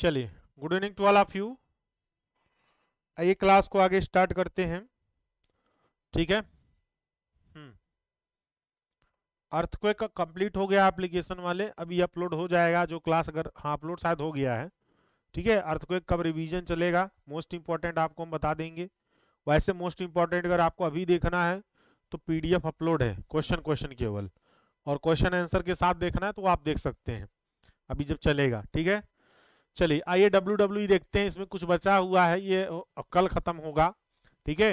चलिए good evening to all of you आइए class को आगे स्टार्ट करते हैं ठीक है अर्थक्वेक का कंप्लीट हो गया एप्लीकेशन वाले अभी अपलोड हो जाएगा जो क्लास अगर हाँ अपलोड शायद हो गया है ठीक है अर्थक्वेक कब रिवीजन चलेगा मोस्ट इंपॉर्टेंट आपको हम बता देंगे वैसे मोस्ट इंपॉर्टेंट अगर आपको अभी देखना है तो पीडीएफ अपलोड है क्वेश्चन क्वेश्चन केवल और क्वेश्चन आंसर के साथ देखना है तो आप देख सकते हैं अभी जब चलेगा ठीक है चलिए आइए डब्ल्यू डब्ल्यू e देखते हैं इसमें कुछ बचा हुआ है ये कल खत्म होगा ठीक है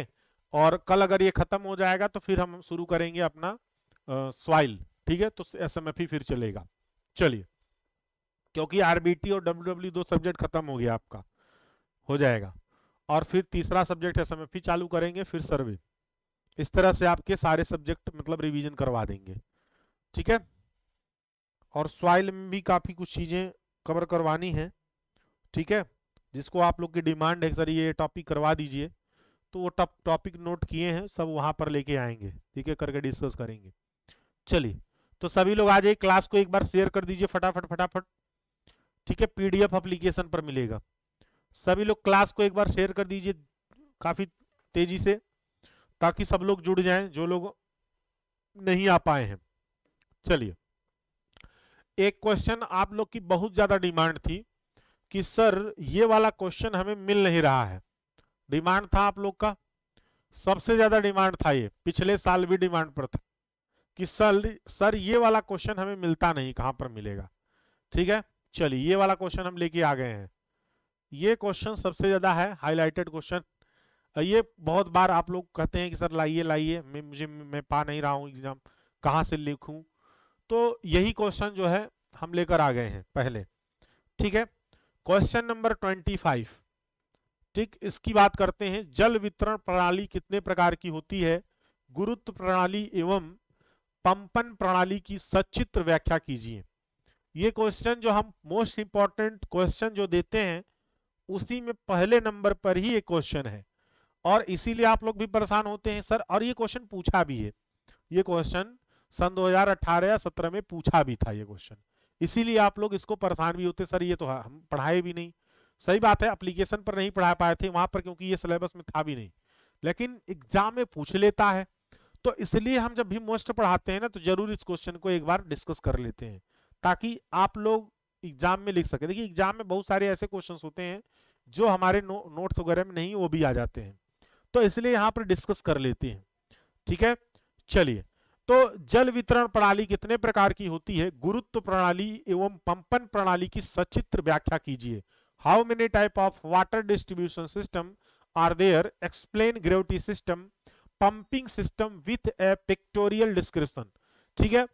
और कल अगर ये खत्म हो जाएगा तो फिर हम शुरू करेंगे अपना स्वाइल ठीक है तो एस एम एफ ही फिर चलेगा चलिए क्योंकि आरबीटी और डब्ल्यू डब्ल्यू e दो सब्जेक्ट खत्म हो गया आपका हो जाएगा और फिर तीसरा सब्जेक्ट एस एम एफ ही चालू करेंगे फिर सर्वे इस तरह से आपके सारे सब्जेक्ट मतलब रिवीजन करवा देंगे ठीक है और स्वाइल में भी काफ़ी कुछ चीज़ें कवर करवानी है ठीक है जिसको आप लोग की डिमांड है सर ये टॉपिक करवा दीजिए तो वो टॉप टॉपिक नोट किए हैं सब वहाँ पर लेके आएंगे ठीक है करके डिस्कस करेंगे चलिए तो सभी लोग आ जाइए क्लास को एक बार शेयर कर दीजिए फटाफट फटाफट ठीक है पीडीएफ अप्लीकेशन पर मिलेगा सभी लोग क्लास को एक बार शेयर कर दीजिए काफ़ी तेजी से ताकि सब लोग जुड़ जाएं जो लोग नहीं आ पाए हैं चलिए एक क्वेश्चन आप लोग की बहुत ज़्यादा डिमांड थी कि सर ये वाला क्वेश्चन हमें मिल नहीं रहा है डिमांड था आप लोग का सबसे ज़्यादा डिमांड था ये पिछले साल भी डिमांड पर था कि सर सर ये वाला क्वेश्चन हमें मिलता नहीं कहाँ पर मिलेगा ठीक है चलिए ये वाला क्वेश्चन हम लेके आ गए हैं ये क्वेश्चन सबसे ज़्यादा है हाईलाइटेड क्वेश्चन ये बहुत बार आप लोग कहते हैं कि सर लाइए लाइए मैं मुझे मैं पा नहीं रहा हूँ एग्ज़ाम कहाँ से लिखूँ तो यही क्वेश्चन जो है हम लेकर आ गए हैं पहले ठीक है क्वेश्चन नंबर ट्वेंटी फाइव ठीक इसकी बात करते हैं जल वितरण प्रणाली कितने प्रकार की होती है गुरुत्व प्रणाली एवं पंपन प्रणाली की सचित्र व्याख्या कीजिए ये क्वेश्चन जो हम मोस्ट इंपॉर्टेंट क्वेश्चन जो देते हैं उसी में पहले नंबर पर ही ये क्वेश्चन है और इसीलिए आप लोग भी परेशान होते हैं सर और ये क्वेश्चन पूछा भी है ये क्वेश्चन सन 2018 या 17 में पूछा भी था ये क्वेश्चन इसीलिए आप लोग इसको परेशान भी होते सर ये तो हम पढ़ाए भी नहीं सही बात है अप्लीकेशन पर नहीं पढ़ा पाए थे वहां पर क्योंकि ये सिलेबस में था भी नहीं लेकिन एग्जाम में पूछ लेता है तो इसलिए हम जब भी मोस्ट पढ़ाते हैं ना तो जरूर इस क्वेश्चन को एक बार डिस्कस कर लेते हैं ताकि आप लोग एग्जाम में लिख सके देखिए एग्जाम में बहुत सारे ऐसे क्वेश्चन होते हैं जो हमारे नो, नोट्स वगैरह में नहीं वो भी आ जाते हैं तो इसलिए यहाँ पर डिस्कस कर लेते हैं ठीक है चलिए तो जल वितरण प्रणाली कितने प्रकार की होती है गुरुत्व प्रणाली एवं पंपन प्रणाली की सचित्र व्याख्या कीजिए how many type of water distribution system are there explain gravity system pumping system with a pictorial description ठीक है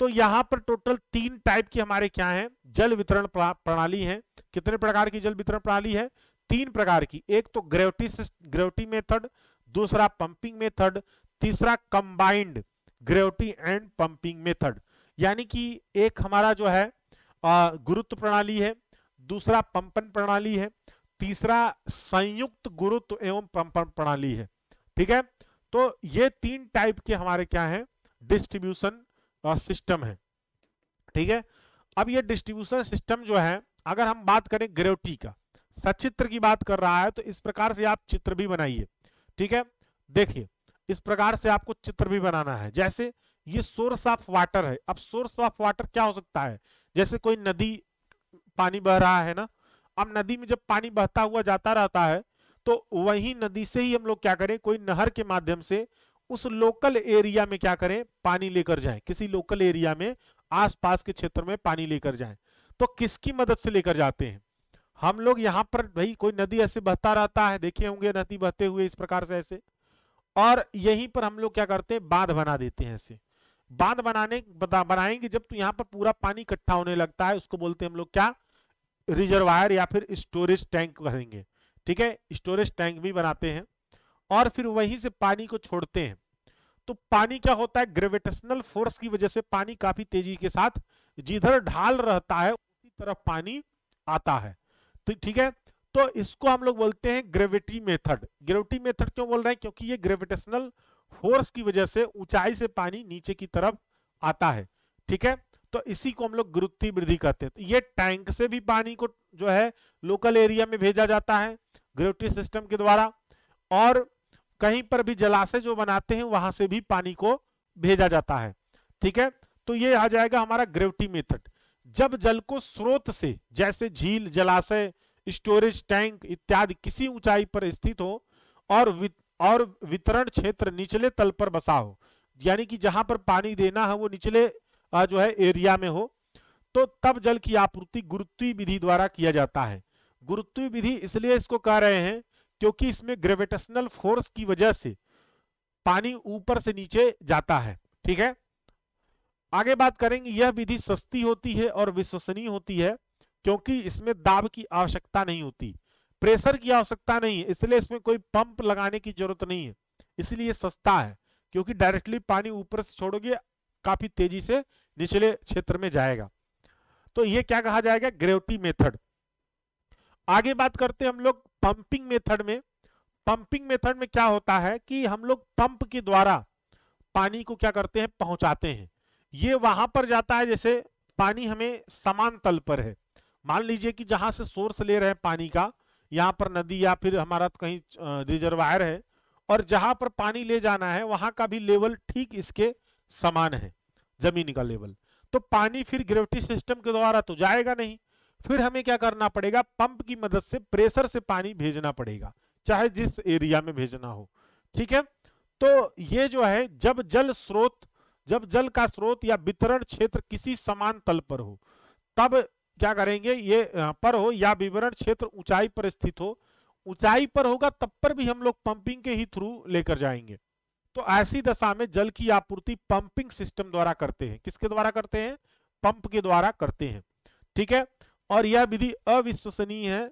तो यहाँ पर टोटल तीन टाइप की हमारे क्या है जल वितरण प्रणाली है कितने प्रकार की जल वितरण प्रणाली है तीन प्रकार की एक तो ग्रेविटी ग्रेविटी मेथड दूसरा पंपिंग मेथड तीसरा combined gravity and pumping method यानी कि एक हमारा जो है गुरुत्व प्रणाली है दूसरा पंपन प्रणाली है तीसरा संयुक्त गुरुत्व एवं पंपन प्रणाली है ठीक है तो ये तीन टाइप के हमारे क्या है डिस्ट्रीब्यूशन सिस्टम है ठीक है अब ये डिस्ट्रीब्यूशन सिस्टम जो है अगर हम बात करें ग्रेविटी का सचित्र की बात कर रहा है तो इस प्रकार से आप चित्र भी बनाइए ठीक है देखिए इस प्रकार से आपको चित्र भी बनाना है जैसे ये सोर्स ऑफ वाटर है अब सोर्स ऑफ वाटर क्या हो सकता है जैसे कोई नदी पानी बह रहा है ना अब नदी में जब पानी बहता हुआ जाता रहता है तो वही नदी से ही हम लोग क्या करें कोई नहर के माध्यम से उस लोकल एरिया में क्या करें पानी लेकर जाएं किसी लोकल एरिया में आसपास के क्षेत्र में पानी लेकर जाएं तो किसकी मदद से लेकर जाते हैं हम लोग यहाँ पर भाई कोई नदी ऐसे बहता रहता है देखे होंगे नदी बहते हुए इस प्रकार से ऐसे और यहीं पर हम लोग क्या करते हैं बांध बना देते हैं इसे बांध बनाने बता, बनाएंगे जब तो यहाँ पर पूरा पानी इकट्ठा होने लगता है उसको बोलते हैं हम लोग क्या रिजर्वायर या फिर स्टोरेज टैंक करेंगे ठीक है स्टोरेज टैंक भी बनाते हैं और फिर वहीं से पानी को छोड़ते हैं तो पानी क्या होता है ग्रेविटेशनल फोर्स की वजह से पानी काफी तेजी के साथ जिधर ढाल रहता है उसी तरफ पानी आता है तो ठीक है तो इसको हम लोग बोलते हैं ग्रेविटी मेथड ग्रेविटी मेथड क्यों बोल रहे हैं क्योंकि ये ग्रेविटेशनल फोर्स की वजह से ऊंचाई से पानी नीचे की तरफ आता है ठीक है तो इसी को हम लोग गुरुत्व वृद्धि कहते हैं तो ये टैंक से भी पानी को जो है लोकल एरिया में भेजा जाता है ग्रेविटी सिस्टम के द्वारा और कहीं पर भी जलाशय जो बनाते हैं वहां से भी पानी को भेजा जाता है ठीक है तो ये आ जाएगा हमारा ग्रेविटी मेथड जब जल को स्रोत से जैसे झील जलाशय स्टोरेज टैंक इत्यादि किसी ऊंचाई पर स्थित हो और वित, और वितरण क्षेत्र निचले तल पर बसा हो यानी कि जहां पर पानी देना है वो निचले जो है एरिया में हो तो तब जल की आपूर्ति गुरुत्वीय विधि द्वारा किया जाता है गुरुत्वीय विधि इसलिए इसको कह रहे हैं क्योंकि इसमें ग्रेविटेशनल फोर्स की वजह से पानी ऊपर से नीचे जाता है ठीक है आगे बात करेंगे यह विधि सस्ती होती है और विश्वसनीय होती है क्योंकि इसमें दाब की आवश्यकता नहीं होती प्रेशर की आवश्यकता नहीं है इसलिए इसमें कोई पंप लगाने की जरूरत नहीं है इसलिए सस्ता है क्योंकि डायरेक्टली पानी ऊपर से छोड़ोगे काफी तेजी से निचले क्षेत्र में जाएगा तो यह क्या कहा जाएगा ग्रेविटी मेथड आगे बात करते हैं हम लोग पंपिंग मेथड में पंपिंग मेथड में क्या होता है कि हम लोग पंप के द्वारा पानी को क्या करते हैं पहुंचाते हैं ये वहां पर जाता है जैसे पानी हमें समान तल पर है मान लीजिए कि जहां से सोर्स ले रहे हैं पानी का यहाँ पर नदी या फिर हमारा कहीं रिजर्वायर है और जहां पर पानी ले जाना है वहां का भी लेवल ठीक इसके समान है जमीन का लेवल तो पानी फिर ग्रेविटी सिस्टम के द्वारा तो जाएगा नहीं फिर हमें क्या करना पड़ेगा पंप की मदद से प्रेशर से पानी भेजना पड़ेगा चाहे जिस एरिया में भेजना हो ठीक है तो ये जो है जब जल स्रोत जब जल का स्रोत या वितरण क्षेत्र किसी समान तल पर हो तब क्या करेंगे ये पर हो या विवरण क्षेत्र ऊंचाई पर स्थित हो ऊंचाई पर होगा तब पर भी हम लोग पंपिंग के ही थ्रू लेकर जाएंगे तो ऐसी दशा में जल की आपूर्ति पंपिंग सिस्टम द्वारा करते हैं किसके द्वारा करते हैं पंप के द्वारा करते हैं ठीक है और यह विधि अविश्वसनीय है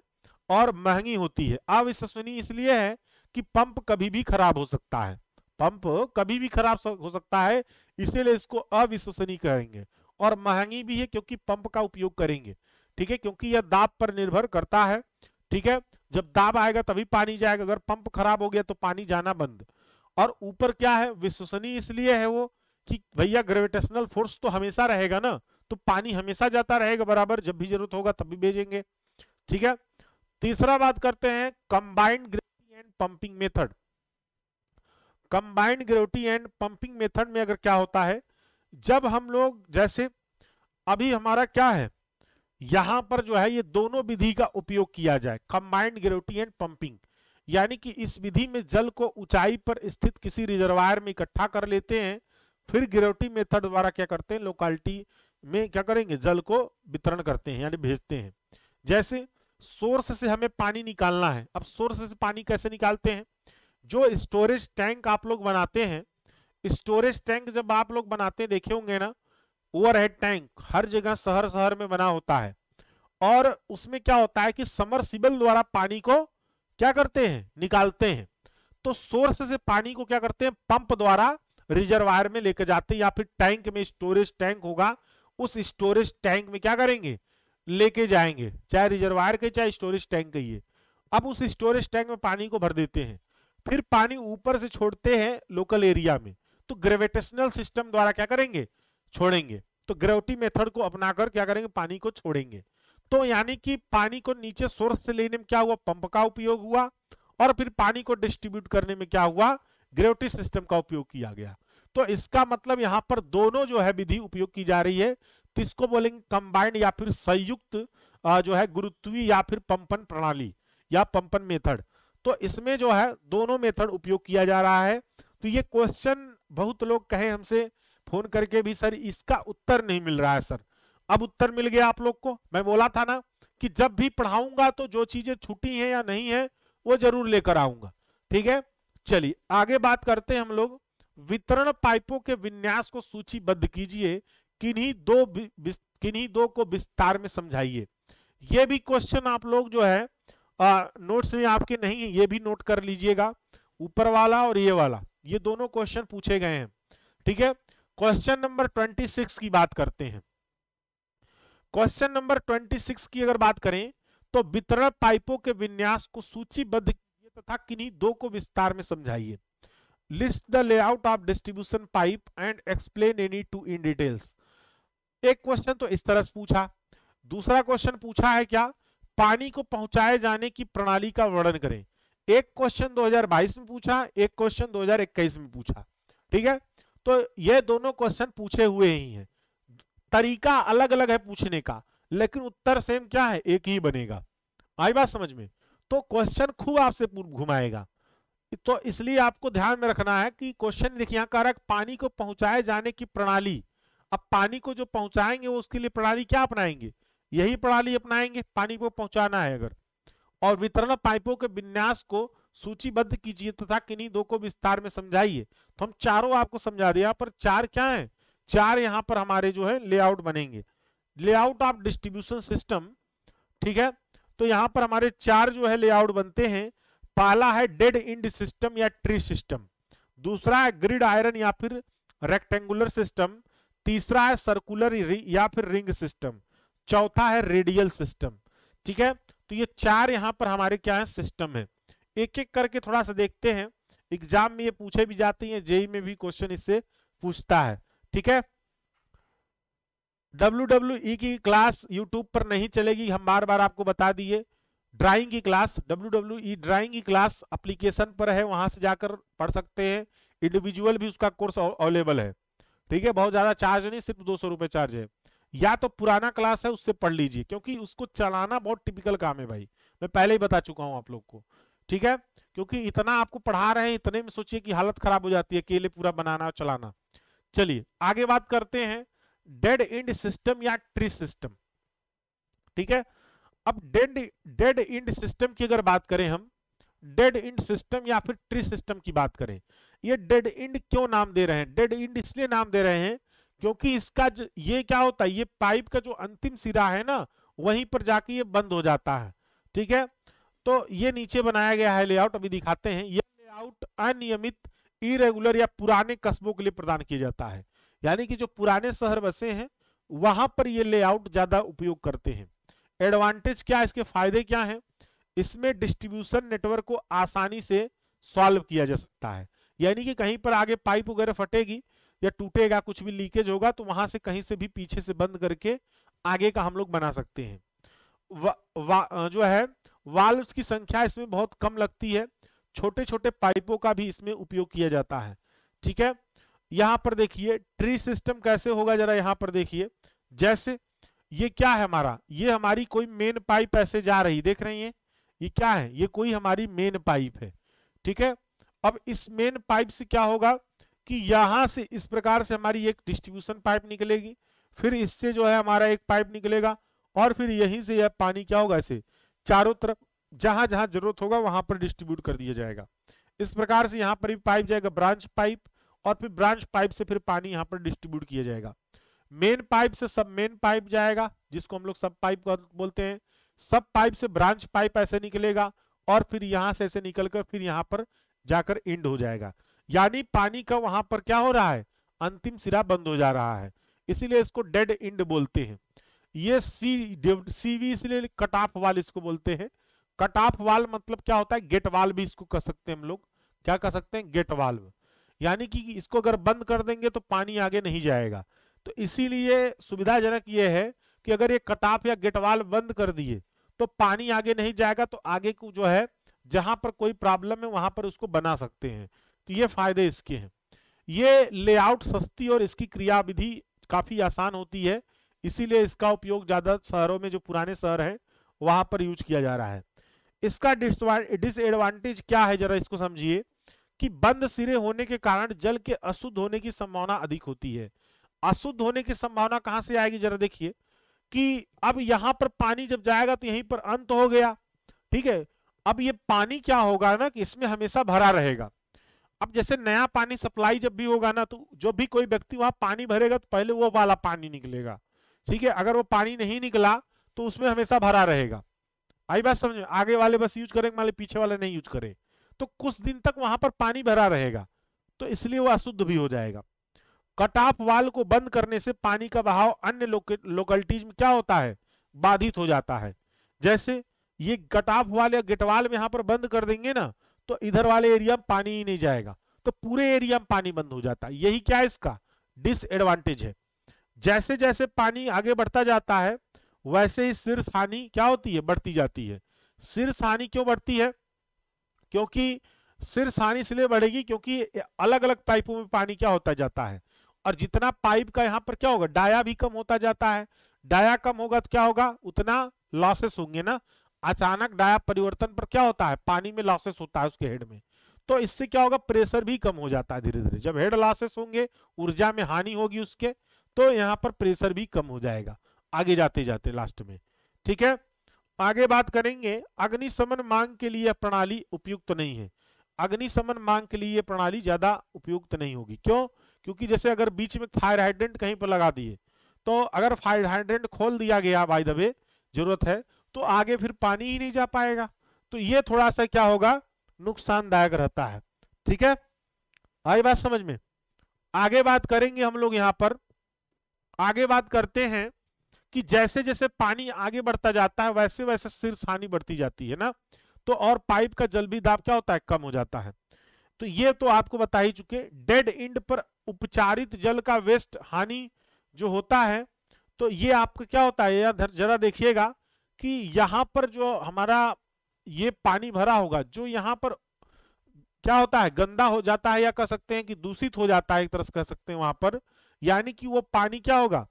और महंगी होती है अविश्वसनीय इसलिए है कि पंप कभी भी खराब हो सकता है पंप कभी भी खराब हो सकता है इसीलिए इसको अविश्वसनीय कहेंगे और महंगी भी है क्योंकि पंप का उपयोग करेंगे ठीक है क्योंकि यह दाब पर निर्भर करता है ठीक है जब दाब आएगा तभी पानी जाएगा अगर पंप खराब हो गया तो पानी जाना बंद और ऊपर क्या है विश्वसनीय इसलिए है वो कि भैया ग्रेविटेशनल फोर्स तो हमेशा रहेगा ना तो पानी हमेशा जाता रहेगा बराबर जब भी जरूरत होगा तभी भेजेंगे ठीक है तीसरा बात करते हैं combined gravity and pumping method combined gravity and pumping method में अगर क्या होता है जब हम लोग जैसे अभी हमारा क्या है यहां पर जो है ये दोनों विधि का उपयोग किया जाए कंबाइंड ग्रेविटी एंड पंपिंग यानी कि इस विधि में जल को ऊंचाई पर स्थित किसी रिजर्वायर में इकट्ठा कर लेते हैं फिर ग्रेविटी मेथड द्वारा क्या करते हैं लोकालिटी में क्या करेंगे जल को वितरण करते हैं यानी भेजते हैं जैसे सोर्स से हमें पानी निकालना है अब सोर्स से पानी कैसे निकालते हैं जो स्टोरेज टैंक आप लोग बनाते हैं स्टोरेज टैंक जब आप लोग बनाते देखे होंगे ना ओवरहेड टैंक हर जगह शहर शहर में बना होता है और उसमें क्या होता है कि सिबल द्वारा पानी को क्या करते हैं निकालते हैं तो सोर्स से पानी को क्या करते हैं पंप द्वारा रिजर्वायर में लेकर जाते हैं या फिर टैंक में स्टोरेज टैंक होगा उस स्टोरेज टैंक में क्या करेंगे लेके जाएंगे चाहे रिजर्वायर के चाहे स्टोरेज टैंक के अब उस स्टोरेज टैंक में पानी को भर देते हैं फिर पानी ऊपर से छोड़ते हैं लोकल एरिया में तो ग्रेविटेशनल सिस्टम द्वारा क्या करेंगे छोड़ेंगे तो ग्रेविटी मेथड को अपनाकर क्या करेंगे पानी को छोड़ेंगे तो यानी कि पानी को नीचे सोर्स से लेने में क्या हुआ पंप का उपयोग हुआ और फिर पानी को डिस्ट्रीब्यूट करने में क्या हुआ ग्रेविटी सिस्टम का उपयोग किया गया तो इसका मतलब यहां पर दोनों जो है विधि उपयोग की जा रही है तो इसको बोलेंगे कंबाइंड या फिर संयुक्त जो है गुरुत्वी या फिर पंपन प्रणाली या पंपन मेथड तो इसमें जो है दोनों मेथड उपयोग किया जा रहा है तो ये क्वेश्चन बहुत लोग कहे हमसे फोन करके भी सर इसका उत्तर नहीं मिल रहा है सर अब उत्तर मिल गया आप लोग को मैं बोला था ना कि जब भी पढ़ाऊंगा तो जो चीजें छुट्टी हैं या नहीं है वो जरूर लेकर आऊंगा ठीक है चलिए आगे बात करते हैं हम लोग वितरण पाइपों के विन्यास को सूचीबद्ध कीजिए किन्हीं दो किन्हीं दो को विस्तार में समझाइए ये भी क्वेश्चन आप लोग जो है नोट्स में आपके नहीं है ये भी नोट कर लीजिएगा ऊपर वाला और ये वाला ये दोनों क्वेश्चन पूछे गए हैं ठीक है क्वेश्चन नंबर ट्वेंटी सिक्स की बात करते हैं क्वेश्चन नंबर ट्वेंटी सिक्स की अगर बात करें तो वितरण पाइपों के विन्यास को सूचीबद्ध तथा किन्हीं दो को विस्तार में समझाइए list the layout of distribution pipe and explain any two in details एक क्वेश्चन तो इस तरह से पूछा दूसरा क्वेश्चन पूछा है क्या पानी को पहुंचाए जाने की प्रणाली का वर्णन करें एक क्वेश्चन 2022 में पूछा एक क्वेश्चन 2021 में पूछा ठीक है तो ये दोनों क्वेश्चन पूछे हुए ही हैं तरीका अलग अलग है पूछने का लेकिन उत्तर सेम क्या है एक ही बनेगा आई बात समझ में तो क्वेश्चन खूब आपसे घुमाएगा तो इसलिए आपको ध्यान में रखना है कि क्वेश्चन देखिए यहाँ कारक पानी को पहुंचाए जाने की प्रणाली अब पानी को जो पहुंचाएंगे वो उसके लिए प्रणाली क्या अपनाएंगे यही प्रणाली अपनाएंगे पानी को पहुंचाना है अगर और वितरण पाइपों के विन्यास को सूचीबद्ध कीजिए तथा किन्हीं दो को विस्तार में समझाइए तो हम चारों आपको समझा दिया पर चार क्या है चार यहाँ पर हमारे जो है लेआउट बनेंगे लेआउट ऑफ डिस्ट्रीब्यूशन सिस्टम ठीक है तो यहाँ पर हमारे चार जो है लेआउट बनते हैं पहला है डेड इंड सिस्टम या ट्री सिस्टम दूसरा है ग्रिड आयरन या फिर रेक्टेंगुलर सिस्टम तीसरा है सर्कुलर या फिर रिंग सिस्टम चौथा है रेडियल सिस्टम ठीक है तो ये चार यहाँ पर हमारे क्या है सिस्टम है एक एक करके थोड़ा सा देखते हैं एग्जाम में ये पूछे भी जाते हैं जेई में भी क्वेश्चन इससे पूछता है ठीक है डब्ल्यू डब्ल्यू ई की क्लास यूट्यूब पर नहीं चलेगी हम बार बार आपको बता दिए ड्राइंग की class W W E drawing की क्लास अप्लीकेशन पर है वहां से जाकर पढ़ सकते हैं इंडिविजुअल भी उसका कोर्स अवेलेबल है ठीक है बहुत ज्यादा चार्ज नहीं सिर्फ दो सौ रुपए चार्ज है या तो पुराना क्लास है उससे पढ़ लीजिए क्योंकि उसको चलाना बहुत टिपिकल काम है भाई मैं पहले ही बता चुका हूँ आप लोग को ठीक है क्योंकि इतना आपको पढ़ा रहे हैं इतने में सोचिए कि हालत खराब हो जाती है केले पूरा बनाना और चलाना चलिए आगे बात करते हैं डेड इंड सिस्टम या ट्री सिस्टम ठीक है अब डेड डेड इंड सिस्टम की अगर बात करें हम डेड इंड सिस्टम या फिर ट्री सिस्टम की बात करें ये डेड इंड क्यों नाम दे रहे हैं डेड इंड इसलिए नाम दे रहे हैं क्योंकि इसका ये क्या होता है ये पाइप का जो अंतिम सिरा है ना वहीं पर जाके ये बंद हो जाता है ठीक है तो ये नीचे बनाया गया है लेआउट अभी दिखाते हैं यह लेआउट अनियमित इरेगुलर या पुराने कस्बों के लिए प्रदान किया जाता है यानी कि जो पुराने शहर बसे हैं वहां पर ये लेआउट ज्यादा उपयोग करते हैं एडवांटेज क्या इसके फायदे क्या हैं इसमें डिस्ट्रीब्यूशन नेटवर्क को आसानी से सॉल्व किया जा सकता है यानी कि कहीं पर आगे पाइप वगैरह फटेगी या टूटेगा कुछ भी लीकेज होगा तो वहां से कहीं से भी पीछे से बंद करके आगे का हम लोग बना सकते हैं वा, वा, जो है वाल्व्स की संख्या इसमें बहुत कम लगती है छोटे छोटे पाइपों का भी इसमें उपयोग किया जाता है ठीक है यहां पर देखिए ट्री सिस्टम कैसे होगा जरा यहां पर देखिए जैसे ये क्या है हमारा ये हमारी कोई मेन पाइप ऐसे जा रही देख रही है ये क्या है ये कोई हमारी मेन पाइप है ठीक है अब इस मेन पाइप से क्या होगा कि यहां से इस प्रकार से हमारी एक डिस्ट्रीब्यूशन पाइप निकलेगी फिर इससे जो है हमारा एक पाइप निकलेगा और फिर यहीं से यह पानी क्या होगा ऐसे चारों तरफ जहां जहां जरूरत होगा वहां पर डिस्ट्रीब्यूट कर दिया जाएगा इस प्रकार से यहाँ पर भी पाइप जाएगा ब्रांच पाइप और फिर ब्रांच पाइप से फिर पानी यहाँ पर डिस्ट्रीब्यूट किया जाएगा मेन पाइप से सब मेन पाइप जाएगा जिसको हम लोग सब पाइप बोलते हैं सब पाइप से ब्रांच पाइप ऐसे निकलेगा और फिर यहां से ऐसे निकलकर फिर यहाँ पर जाकर इंड हो जाएगा यानी पानी का वहां पर क्या हो रहा है अंतिम सिरा बंद हो जा रहा है इसीलिए इसको डेड इंड बोलते हैं ये सी सीवी इसलिए कट ऑफ वाल इसको बोलते हैं कट ऑफ वाल मतलब क्या होता है गेट वाल भी इसको कह सकते हैं हम लोग क्या कह सकते हैं गेट वाल यानी कि इसको अगर बंद कर देंगे तो पानी आगे नहीं जाएगा तो इसीलिए सुविधाजनक ये है कि अगर ये कटाप या गेट बंद कर दिए तो पानी आगे नहीं जाएगा तो आगे को जो है जहां पर कोई प्रॉब्लम है वहां पर उसको बना सकते हैं तो ये फायदे इसके हैं ये लेआउट सस्ती और इसकी क्रियाविधि काफी आसान होती है इसीलिए इसका उपयोग ज्यादा शहरों में जो पुराने शहर हैं वहां पर यूज किया जा रहा है इसका डिसएडवांटेज क्या है जरा इसको समझिए कि बंद सिरे होने के कारण जल के अशुद्ध होने की संभावना अधिक होती है अशुद्ध होने की संभावना कहां से आएगी जरा देखिए कि अब यहां पर पानी जब जाएगा तो यहीं पर अंत हो गया ठीक है अब ये पानी क्या होगा ना कि इसमें हमेशा भरा रहेगा अब जैसे नया पानी सप्लाई जब भी होगा ना तो जो भी कोई व्यक्ति वहां पानी भरेगा तो पहले वो वाला पानी निकलेगा ठीक है अगर वो पानी नहीं निकला तो उसमें हमेशा भरा रहेगा आई बात समझ आगे वाले बस यूज करें मान पीछे वाले नहीं यूज करें तो कुछ दिन तक वहां पर पानी भरा रहेगा तो इसलिए वह अशुद्ध भी हो जाएगा कट ऑफ वाल को बंद करने से पानी का बहाव अन्य लोकलिटीज में क्या होता है बाधित हो जाता है जैसे ये कट ऑफ वाल या गेटवाल में यहां पर बंद कर देंगे ना तो इधर वाले एरिया में पानी ही नहीं जाएगा तो पूरे एरिया में पानी बंद हो जाता है यही क्या है इसका डिसएडवांटेज है जैसे जैसे पानी आगे बढ़ता जाता है वैसे ही शीर्ष हानि क्या होती है बढ़ती जाती है शीर्ष हानि क्यों बढ़ती है क्योंकि शीर्ष हानि इसलिए बढ़ेगी क्योंकि अलग अलग पाइपों में पानी क्या होता जाता है और जितना पाइप का यहाँ पर क्या होगा डाया भी कम होता जाता है डाया कम होगा तो क्या होगा उतना लॉसेस होंगे ना अचानक डाया परिवर्तन पर क्या होता है पानी में लॉसेस होता है उसके हेड में तो इससे क्या होगा प्रेशर भी कम हो जाता है धीरे धीरे जब हेड लॉसेस होंगे ऊर्जा में हानि होगी उसके तो यहाँ पर प्रेशर भी कम हो जाएगा आगे जाते जाते लास्ट में ठीक है आगे बात करेंगे अग्निशमन मांग के लिए प्रणाली उपयुक्त तो नहीं है अग्निशमन मांग के लिए प्रणाली ज्यादा उपयुक्त नहीं होगी क्यों क्योंकि जैसे अगर बीच में फायर हाइड्रेंट कहीं पर लगा दिए तो अगर फायर हाइड्रेंट खोल दिया गया बाई द वे जरूरत है तो आगे फिर पानी ही नहीं जा पाएगा तो ये थोड़ा सा क्या होगा नुकसानदायक रहता है ठीक है आई बात समझ में आगे बात करेंगे हम लोग यहाँ पर आगे बात करते हैं कि जैसे जैसे पानी आगे बढ़ता जाता है वैसे वैसे शीर्ष हानि बढ़ती जाती है ना तो और पाइप का जल भी दाब क्या होता है कम हो जाता है तो ये तो आपको बता ही चुके डेड इंड पर उपचारित जल का वेस्ट हानि जो होता है तो ये आपको क्या होता है जरा देखिएगा कि यहां पर जो हमारा ये पानी भरा होगा जो यहाँ पर क्या होता है गंदा हो जाता है या कह सकते हैं कि दूषित हो जाता है एक तरह से कह सकते हैं वहां पर यानी कि वो पानी क्या होगा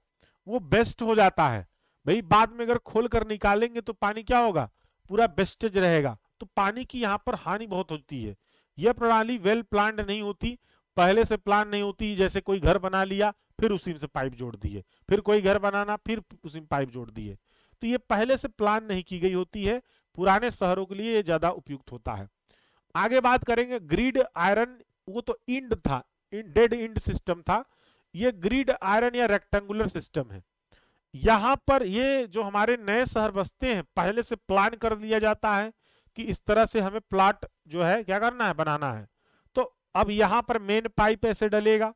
वो बेस्ट हो जाता है भाई बाद में अगर खोल कर निकालेंगे तो पानी क्या होगा पूरा बेस्टेज रहेगा तो पानी की यहाँ पर हानि बहुत होती है यह प्रणाली वेल प्लान नहीं होती पहले से प्लान नहीं होती जैसे कोई घर बना लिया फिर उसी में से पाइप जोड़ दिए फिर कोई घर बनाना फिर उसी में पाइप जोड़ दिए तो ये पहले से प्लान नहीं की गई होती है पुराने शहरों के लिए ये ज्यादा उपयुक्त होता है आगे बात करेंगे ग्रीड आयरन वो तो इंड था डेड इंड सिस्टम था ये ग्रीड आयरन या रेक्टेंगुलर सिस्टम है यहाँ पर ये जो हमारे नए शहर बसते हैं पहले से प्लान कर लिया जाता है कि इस तरह से हमें प्लाट जो है क्या करना है बनाना है तो अब यहाँ पर मेन पाइप ऐसे डलेगा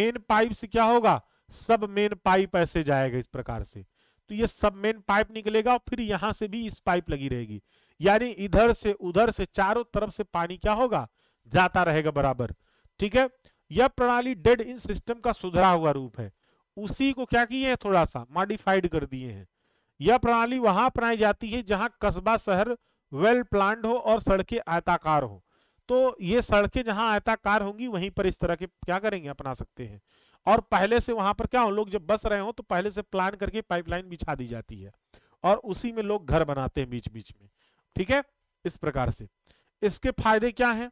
मेन पाइप से क्या होगा सब मेन पाइप ऐसे जाएगा इस प्रकार से तो ये सब मेन पाइप निकलेगा और फिर यहां से भी इस पाइप लगी रहेगी यानी इधर से उधर से चारों तरफ से पानी क्या होगा जाता रहेगा बराबर ठीक है यह प्रणाली डेड इन सिस्टम का सुधरा हुआ रूप है उसी को क्या किए हैं थोड़ा सा मॉडिफाइड कर दिए हैं यह प्रणाली वहां अपनाई जाती है जहां कस्बा शहर वेल प्लान हो और सड़कें आयताकार हो तो ये सड़कें जहां आयताकार होंगी वहीं पर इस तरह के क्या करेंगे अपना सकते हैं और पहले से वहां पर क्या हो लोग जब बस रहे हो तो पहले से प्लान करके पाइपलाइन बिछा दी जाती है और उसी में लोग घर बनाते हैं बीच बीच में ठीक है इस प्रकार से इसके फायदे क्या हैं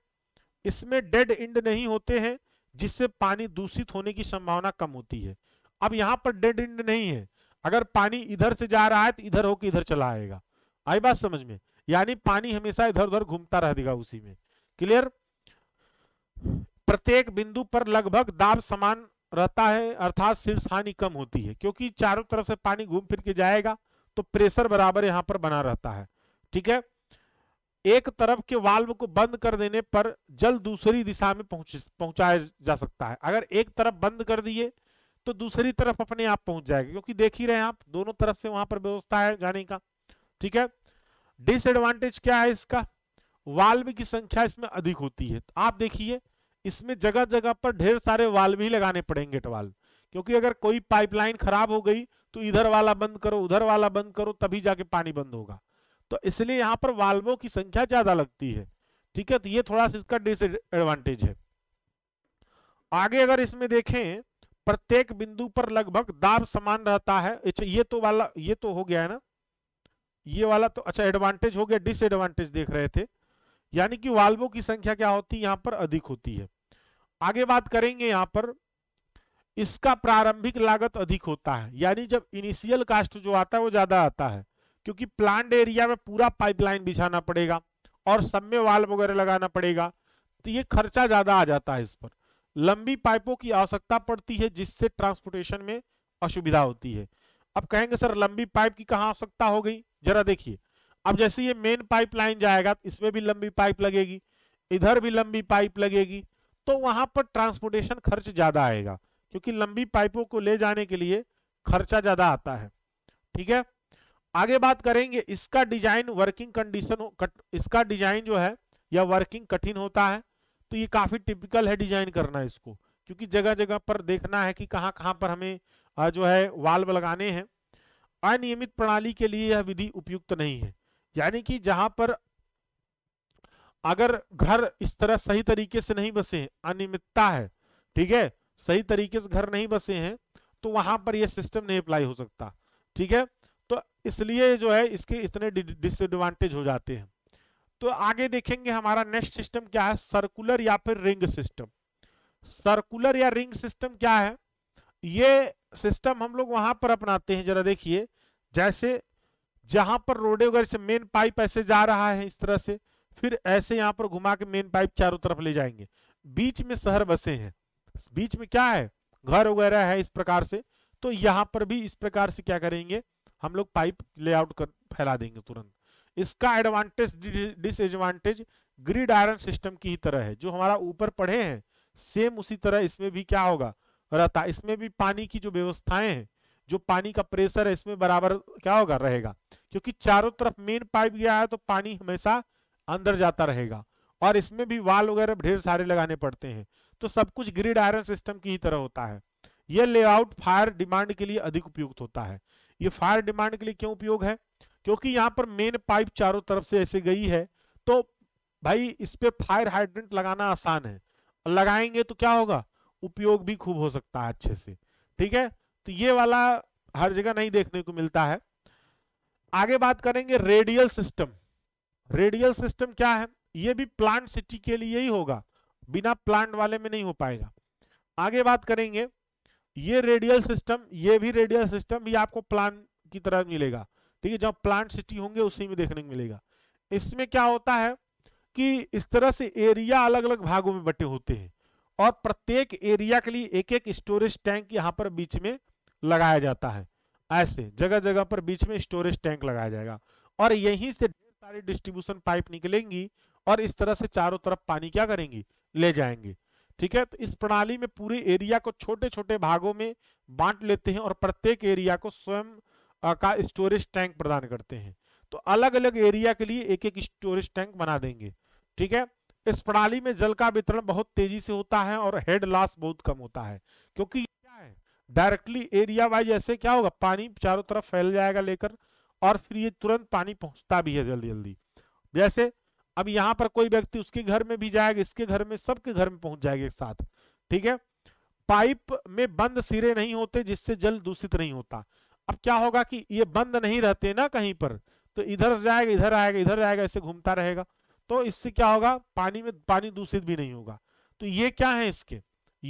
इसमें डेड इंड नहीं होते हैं जिससे पानी दूषित होने की संभावना कम होती है अब यहाँ पर डेड इंड नहीं है अगर पानी इधर से जा रहा है तो इधर होकर इधर चला आएगा आई बात समझ में यानी पानी हमेशा इधर उधर घूमता रहेगा उसी में क्लियर प्रत्येक बिंदु पर लगभग दाब समान रहता है अर्थात शीर्ष हानि कम होती है क्योंकि चारों तरफ से पानी घूम फिर के जाएगा तो प्रेशर बराबर यहां पर बना रहता है ठीक है एक तरफ के वाल्व को बंद कर देने पर जल दूसरी दिशा में पहुंच पहुंचाया जा सकता है अगर एक तरफ बंद कर दिए तो दूसरी तरफ अपने आप पहुंच जाएगा क्योंकि देख ही रहे हैं आप दोनों तरफ से वहां पर व्यवस्था है जाने का ठीक है डिसएडवांटेज क्या है इसका वाल्व की संख्या इसमें अधिक होती है तो आप देखिए इसमें जगह जगह पर ढेर सारे वाल्व ही लगाने पड़ेंगे टवाल क्योंकि अगर कोई पाइपलाइन खराब हो गई तो इधर वाला बंद करो उधर वाला बंद करो तभी जाके पानी बंद होगा तो इसलिए यहाँ पर वाल्वों की संख्या ज्यादा लगती है ठीक है तो ये थोड़ा सा इसका डिसएडवांटेज है आगे अगर इसमें देखें प्रत्येक बिंदु पर लगभग दाब समान रहता है अच्छा ये तो वाला ये तो हो गया है ना ये वाला तो अच्छा एडवांटेज हो गया डिसएडवांटेज देख रहे थे यानी कि वाल्वों की संख्या क्या होती है यहाँ पर अधिक होती है आगे बात करेंगे यहां पर इसका प्रारंभिक लागत अधिक होता है यानी जब इनिशियल कास्ट जो आता है वो ज्यादा आता है क्योंकि प्लांट एरिया में पूरा पाइपलाइन बिछाना पड़ेगा और सब में वाल वगैरह लगाना पड़ेगा तो ये खर्चा ज्यादा आ जाता है इस पर लंबी पाइपों की आवश्यकता पड़ती है जिससे ट्रांसपोर्टेशन में असुविधा होती है अब कहेंगे सर लंबी पाइप की कहाँ आवश्यकता हो गई जरा देखिए अब जैसे ये मेन पाइप लाइन जाएगा इसमें भी लंबी पाइप लगेगी इधर भी लंबी पाइप लगेगी तो वहां पर ट्रांसपोर्टेशन खर्च ज्यादा आएगा क्योंकि लंबी पाइपों को ले जाने के लिए खर्चा ज्यादा आता है ठीक है आगे बात करेंगे इसका डिजाइन वर्किंग कंडीशन इसका डिजाइन जो है या वर्किंग कठिन होता है तो ये काफी टिपिकल है डिजाइन करना इसको क्योंकि जगह जगह पर देखना है कि कहाँ कहाँ पर हमें जो है वाल्व लगाने हैं अनियमित प्रणाली के लिए यह विधि उपयुक्त नहीं है यानी कि जहां पर अगर घर इस तरह सही तरीके से नहीं बसे अनियमितता है ठीक है सही तरीके से घर नहीं बसे हैं तो वहां पर यह सिस्टम नहीं अप्लाई हो सकता ठीक है तो इसलिए जो है इसके इतने डिसएडवांटेज हो जाते हैं तो आगे देखेंगे हमारा नेक्स्ट सिस्टम क्या है सर्कुलर या फिर रिंग सिस्टम सर्कुलर या रिंग सिस्टम क्या है ये सिस्टम हम लोग वहां पर अपनाते हैं जरा देखिए जैसे जहां पर रोडे वगैरह से मेन पाइप ऐसे जा रहा है इस तरह से फिर ऐसे यहाँ पर घुमा के मेन पाइप चारों तरफ ले जाएंगे बीच में शहर बसे हैं बीच में क्या है घर वगैरह है इस प्रकार से तो यहाँ पर भी इस प्रकार से क्या करेंगे हम लोग पाइप लेआउट कर फैला देंगे तुरंत इसका advantage disadvantage grid iron system की ही तरह है जो हमारा ऊपर पढ़े हैं सेम उसी तरह इसमें भी क्या होगा रहता इसमें भी पानी की जो व्यवस्थाएं हैं जो पानी का प्रेशर है इसमें बराबर क्या होगा रहेगा क्योंकि चारों तरफ मेन पाइप गया है तो पानी हमेशा अंदर जाता रहेगा और इसमें भी वाल वगैरह ढेर सारे लगाने पड़ते हैं तो सब कुछ ग्रिड आयरन सिस्टम की ही तरह होता है यह लेआउट फायर डिमांड के लिए अधिक उपयुक्त होता है ये फायर डिमांड के लिए क्यों उपयोग है क्योंकि यहाँ पर मेन पाइप चारों तरफ से ऐसे गई है तो भाई इस पर फायर हाइड्रेंट लगाना आसान है लगाएंगे तो क्या होगा उपयोग भी खूब हो सकता है अच्छे से ठीक है तो ये वाला हर जगह नहीं देखने को मिलता है आगे बात करेंगे रेडियल सिस्टम रेडियल सिस्टम क्या है ये भी प्लांट सिटी के लिए ही होगा बिना प्लांट वाले में नहीं हो पाएगा आगे बात करेंगे ये रेडियल सिस्टम ये भी रेडियल सिस्टम भी आपको प्लांट की तरह मिलेगा ठीक है जब प्लांट सिटी होंगे उसी में देखने को मिलेगा इसमें क्या होता है कि इस तरह से एरिया अलग अलग भागों में बटे होते हैं और प्रत्येक एरिया के लिए एक एक स्टोरेज टैंक यहाँ पर बीच में लगाया जाता है ऐसे जगह जगह पर बीच में स्टोरेज टैंक लगाया जाएगा और यहीं से सारी डिस्ट्रीब्यूशन पाइप निकलेंगी और इस तरह से चारों तरफ पानी क्या करेंगी ले जाएंगे ठीक है तो इस प्रणाली में पूरे एरिया को छोटे छोटे भागों में बांट लेते हैं और प्रत्येक एरिया को स्वयं का स्टोरेज टैंक प्रदान करते हैं तो अलग अलग एरिया के लिए एक एक स्टोरेज टैंक बना देंगे ठीक है इस प्रणाली में जल का वितरण बहुत तेजी से होता है और हेड लॉस बहुत कम होता है क्योंकि क्या है डायरेक्टली एरिया वाइज ऐसे क्या होगा पानी चारों तरफ फैल जाएगा लेकर और फिर ये तुरंत पानी पहुंचता भी है जल्दी जल्दी जैसे अब यहाँ पर कोई व्यक्ति उसके घर में भी जाएगा इसके घर में सबके घर में पहुंच जाएगा एक साथ ठीक है पाइप में बंद सिरे नहीं होते जिससे जल दूषित नहीं होता अब क्या होगा कि ये बंद नहीं रहते ना कहीं पर तो इधर जाएगा इधर आएगा इधर आएगा ऐसे घूमता रहेगा तो इससे क्या होगा पानी में पानी दूषित भी नहीं होगा तो ये क्या है इसके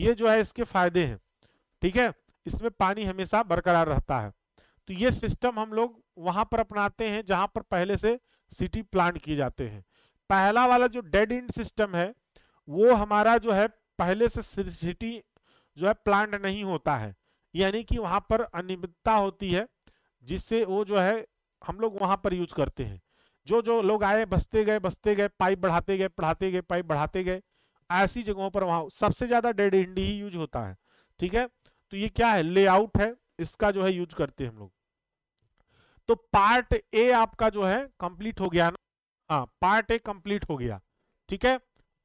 ये जो है इसके फायदे हैं ठीक है इसमें पानी हमेशा बरकरार रहता है तो ये सिस्टम हम लोग वहां पर अपनाते हैं जहां पर पहले से सिटी प्लान किए जाते हैं पहला वाला जो डेड इंड सिस्टम है वो हमारा जो है पहले से सिटी जो है प्लांट नहीं होता है यानी कि वहां पर अनियमितता होती है जिससे वो जो है हम लोग वहां पर यूज करते हैं जो जो लोग आए बसते गए बसते गए पाइप बढ़ाते गए पढ़ाते गए पाइप बढ़ाते गए ऐसी जगहों पर वहां सबसे ज्यादा डेड इंड ही यूज होता है ठीक है तो ये क्या है लेआउट है इसका जो है यूज करते हैं हम लोग तो पार्ट ए आपका जो है कंप्लीट हो गया ना हाँ पार्ट ए कंप्लीट हो गया ठीक है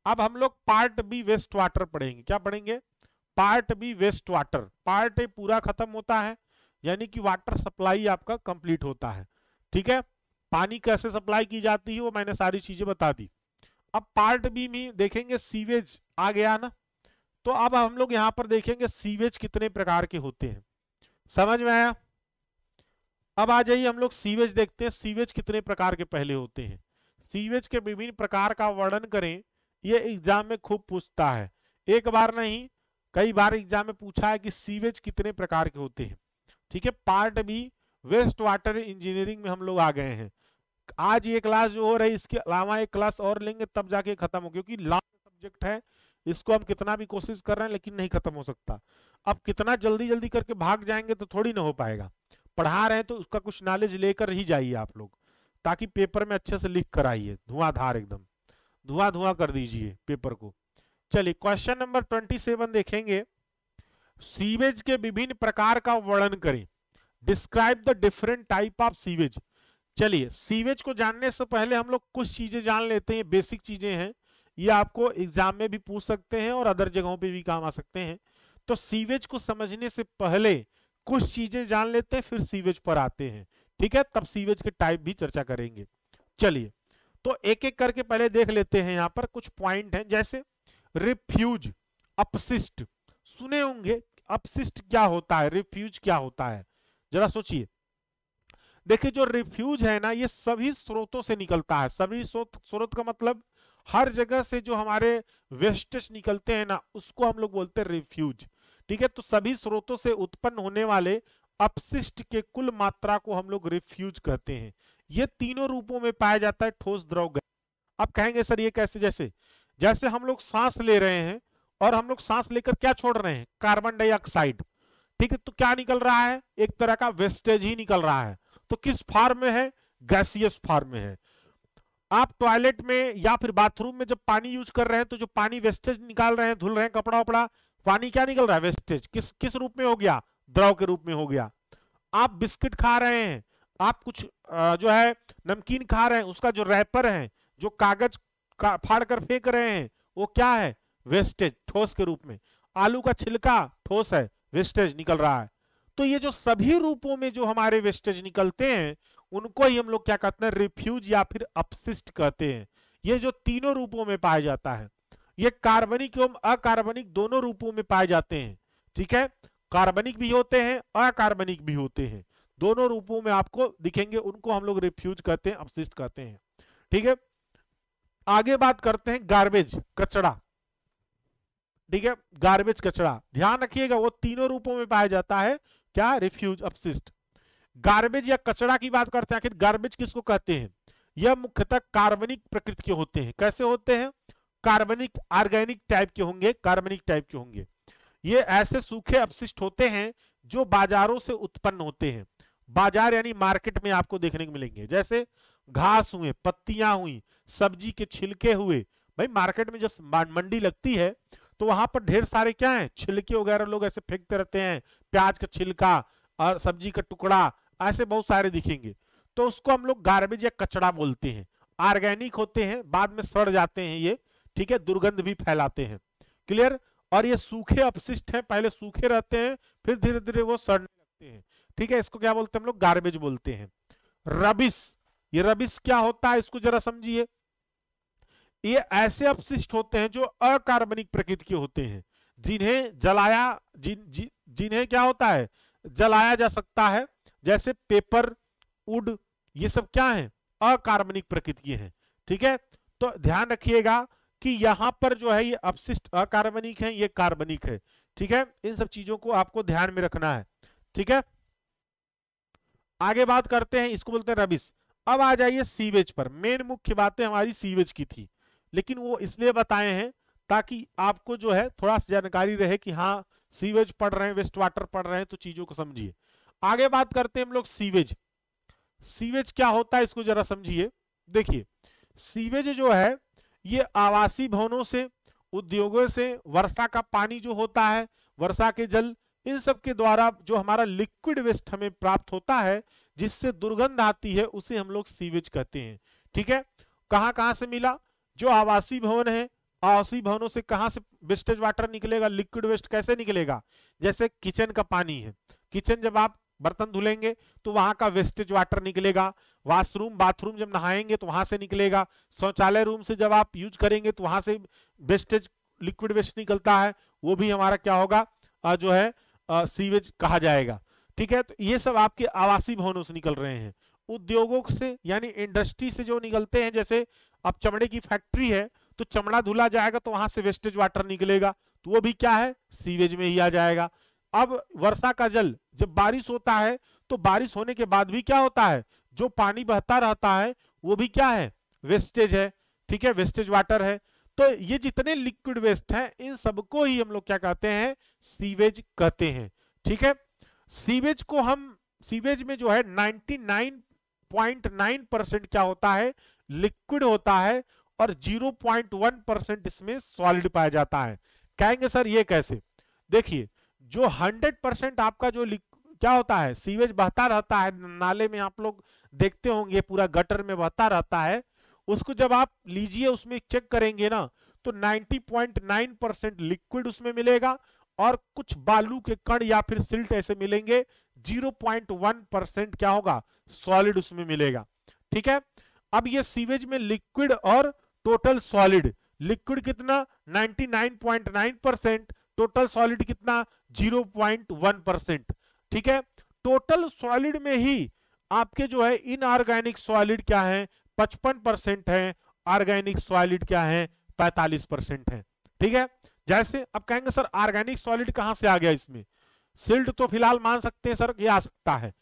अब हम लोग पार्ट बी वेस्ट वाटर पढ़ेंगे क्या पढ़ेंगे part B waste water part A पूरा खत्म होता है यानी कि वाटर सप्लाई आपका कंप्लीट होता है ठीक है पानी कैसे सप्लाई की जाती है वो मैंने सारी चीजें बता दी अब पार्ट बी में देखेंगे सीवेज आ गया ना तो अब हम लोग यहाँ पर देखेंगे सीवेज कितने प्रकार के होते हैं समझ में आया अब आ जाइए हम लोग सीवेज देखते हैं सीवेज कितने प्रकार के पहले होते हैं सीवेज के विभिन्न प्रकार का वर्णन करें यह एग्जाम में खूब पूछता है एक बार नहीं कई बार एग्जाम में पूछा है कि सीवेज कितने प्रकार के होते हैं ठीक है part B waste water engineering में हम लोग आ गए हैं आज ये क्लास जो हो रही है इसके अलावा एक क्लास और लेंगे तब जाके खत्म हो क्योंकि लास्ट सब्जेक्ट है इसको हम कितना भी कोशिश कर रहे हैं लेकिन नहीं खत्म हो सकता अब कितना जल्दी जल्दी करके भाग जाएंगे तो थोड़ी ना हो पाएगा पढ़ा रहे हैं तो उसका कुछ नॉलेज लेकर ही जाइए आप लोग ताकि पेपर में अच्छे से लिख कर आइए धुआंधार एकदम धुआं धुआं कर दीजिए पेपर को चलिए क्वेश्चन नंबर ट्वेंटी सेवन देखेंगे सीवेज के विभिन्न प्रकार का वर्णन करें describe the different type of sewage चलिए सीवेज को जानने से पहले हम लोग कुछ चीजें जान लेते हैं बेसिक चीजें हैं ये आपको एग्जाम में भी पूछ सकते हैं और अदर जगहों पे भी काम आ सकते हैं तो सीवेज को समझने से पहले कुछ चीजें जान लेते हैं फिर सीवेज पर आते हैं ठीक है तब सीवेज के टाइप भी चर्चा करेंगे चलिए तो एक एक करके पहले देख लेते हैं यहाँ पर कुछ पॉइंट हैं जैसे रिफ्यूज अपशिष्ट सुने होंगे अपशिष्ट क्या होता है रिफ्यूज क्या होता है जरा सोचिए देखिए जो रिफ्यूज है ना ये सभी स्रोतों से निकलता है सभी स्रोत स्रोत का मतलब हर जगह से जो हमारे वेस्टेज निकलते हैं ना उसको हम लोग बोलते हैं रिफ्यूज ठीक है तो सभी स्रोतों से उत्पन्न होने वाले अपशिष्ट के कुल मात्रा को हम लोग रिफ्यूज कहते हैं ये तीनों रूपों में पाया जाता है ठोस द्रव गैस आप कहेंगे सर ये कैसे जैसे जैसे हम लोग सांस ले रहे हैं और हम लोग सांस लेकर क्या छोड़ रहे हैं कार्बन डाइऑक्साइड ठीक है तो क्या निकल रहा है एक तरह का वेस्टेज ही निकल रहा है तो किस फार्म में है गैसियस फार्म में है आप टॉयलेट में या फिर बाथरूम में जब पानी यूज कर रहे हैं तो जो पानी वेस्टेज निकाल रहे हैं धुल रहे हैं कपड़ा वपड़ा पानी क्या निकल रहा है वेस्टेज किस किस रूप में हो गया द्रव के रूप में हो गया आप बिस्किट खा रहे हैं आप कुछ जो है नमकीन खा रहे हैं उसका जो रैपर है जो कागज का फाड़ कर फेंक रहे हैं वो क्या है वेस्टेज ठोस के रूप में आलू का छिलका ठोस है वेस्टेज निकल रहा है तो ये जो सभी रूपों में जो हमारे वेस्टेज निकलते हैं उनको ही हम लोग क्या कहते हैं रिफ्यूज या फिर अपशिष्ट कहते हैं ये जो तीनों रूपों में पाया जाता है ये कार्बनिक एवं अकार्बनिक दोनों रूपों में पाए जाते हैं ठीक है कार्बनिक भी होते हैं अकार्बनिक भी होते हैं दोनों रूपों में आपको दिखेंगे उनको हम लोग रिफ्यूज कहते हैं अपशिष्ट कहते हैं ठीक है आगे बात करते हैं गार्बेज कचड़ा ठीक है गार्बेज कचड़ा ध्यान रखिएगा वो तीनों रूपों में पाया जाता है क्या रिफ्यूज अपशिष्ट गार्बेज या कचरा की बात करते हैं आखिर गार्बेज किसको कहते हैं यह मुख्यतः कार्बनिक प्रकृति के होते हैं कैसे होते हैं कार्बनिक ऑर्गेनिक टाइप के होंगे कार्बनिक टाइप के होंगे ये ऐसे सूखे अपशिष्ट होते हैं जो बाजारों से उत्पन्न होते हैं बाजार यानी मार्केट में आपको देखने को मिलेंगे जैसे घास हुए पत्तियां हुई सब्जी के छिलके हुए भाई मार्केट में जब मंडी लगती है तो वहां पर ढेर सारे क्या है छिलके वगैरह लोग ऐसे फेंकते रहते हैं प्याज का छिलका और सब्जी का टुकड़ा ऐसे बहुत सारे दिखेंगे तो उसको हम लोग गार्बेज या कचड़ा बोलते हैं ऑर्गेनिक होते हैं बाद में सड़ जाते हैं ये ठीक है दुर्गंध भी फैलाते हैं क्लियर और ये सूखे अपशिष्ट हैं पहले सूखे रहते हैं फिर धीरे धीरे वो सड़ने लगते हैं ठीक है इसको क्या बोलते हैं हम लोग गार्बेज बोलते हैं रबिस ये रबिस क्या होता है इसको जरा समझिए ये ऐसे अपशिष्ट होते हैं जो अकार्बनिक प्रकृति के होते हैं जिन्हें जलाया जिन जिन्हें क्या होता है जलाया जा सकता है जैसे पेपर उड ये सब क्या है अकार्बनिक प्रकृति के हैं ठीक है तो ध्यान रखिएगा कि यहाँ पर जो है ये अपशिष्ट अकार्बनिक है ये कार्बनिक है ठीक है इन सब चीजों को आपको ध्यान में रखना है ठीक है आगे बात करते हैं इसको बोलते हैं रबिस अब आ जाइए सीवेज पर मेन मुख्य बातें हमारी सीवेज की थी लेकिन वो इसलिए बताए हैं ताकि आपको जो है थोड़ा सा जानकारी रहे कि हाँ सीवेज पढ़ रहे हैं वेस्ट वाटर पढ़ रहे हैं तो चीजों को समझिए आगे बात करते हैं हम लोग सीवेज सीवेज क्या होता है इसको जरा समझिए देखिए सीवेज जो है ये आवासीय भवनों से उद्योगों से वर्षा का पानी जो होता है वर्षा के जल इन सब के द्वारा जो हमारा लिक्विड वेस्ट हमें प्राप्त होता है जिससे दुर्गंध आती है उसे हम लोग सीवेज कहते हैं ठीक है कहां कहां से मिला जो आवासीय भवन है आवासीय भवनों से कहां से वेस्टेज वाटर निकलेगा लिक्विड वेस्ट कैसे निकलेगा जैसे किचन का पानी है किचन जब आप बर्तन धुलेंगे तो वहां का वेस्टेज वाटर निकलेगा वॉशरूम बाथरूम जब नहाएंगे तो वहां से निकलेगा शौचालय रूम से जब आप यूज करेंगे तो वहां से वेस्टेज लिक्विड वेस्ट निकलता है वो भी हमारा क्या होगा जो है सीवेज कहा जाएगा ठीक है तो ये सब आपके आवासीय भवनों से निकल रहे हैं उद्योगों से यानी इंडस्ट्री से जो निकलते हैं जैसे अब चमड़े की फैक्ट्री है तो चमड़ा धुला जाएगा तो वहां से वेस्टेज वाटर निकलेगा तो वो भी क्या है सीवेज में ही आ जाएगा अब वर्षा का जल जब बारिश होता है तो बारिश होने के बाद भी क्या होता है जो पानी बहता रहता है वो भी क्या है वेस्टेज है ठीक है वेस्टेज वाटर है तो ये जितने लिक्विड वेस्ट हैं इन सबको ही हम लोग क्या कहते हैं सीवेज कहते हैं ठीक है सीवेज को हम सीवेज में जो है 99.9 परसेंट क्या होता है लिक्विड होता है और 0.1 परसेंट इसमें सॉलिड पाया जाता है कहेंगे सर ये कैसे देखिए जो 100 परसेंट आपका जो क्या होता है सीवेज बहता रहता है नाले में आप लोग देखते होंगे पूरा गटर में बहता रहता है उसको जब आप लीजिए उसमें चेक करेंगे ना तो 90.9 परसेंट लिक्विड उसमें मिलेगा और कुछ बालू के कण या फिर सिल्ट ऐसे मिलेंगे 0.1 परसेंट क्या होगा सॉलिड उसमें मिलेगा ठीक है अब ये सीवेज में लिक्विड और टोटल सॉलिड लिक्विड कितना 99.9 परसेंट टोटल सॉलिड कितना 0.1 परसेंट ठीक है टोटल सॉलिड में ही आपके जो है इनऑर्गेनिक सॉलिड क्या है 55 परसेंट है ऑर्गेनिक सॉलिड क्या है 45 परसेंट है ठीक है जैसे अब कहेंगे सर ऑर्गेनिक सॉलिड कहां से आ गया इसमें सिल्ड तो फिलहाल मान सकते हैं सर ये आ सकता है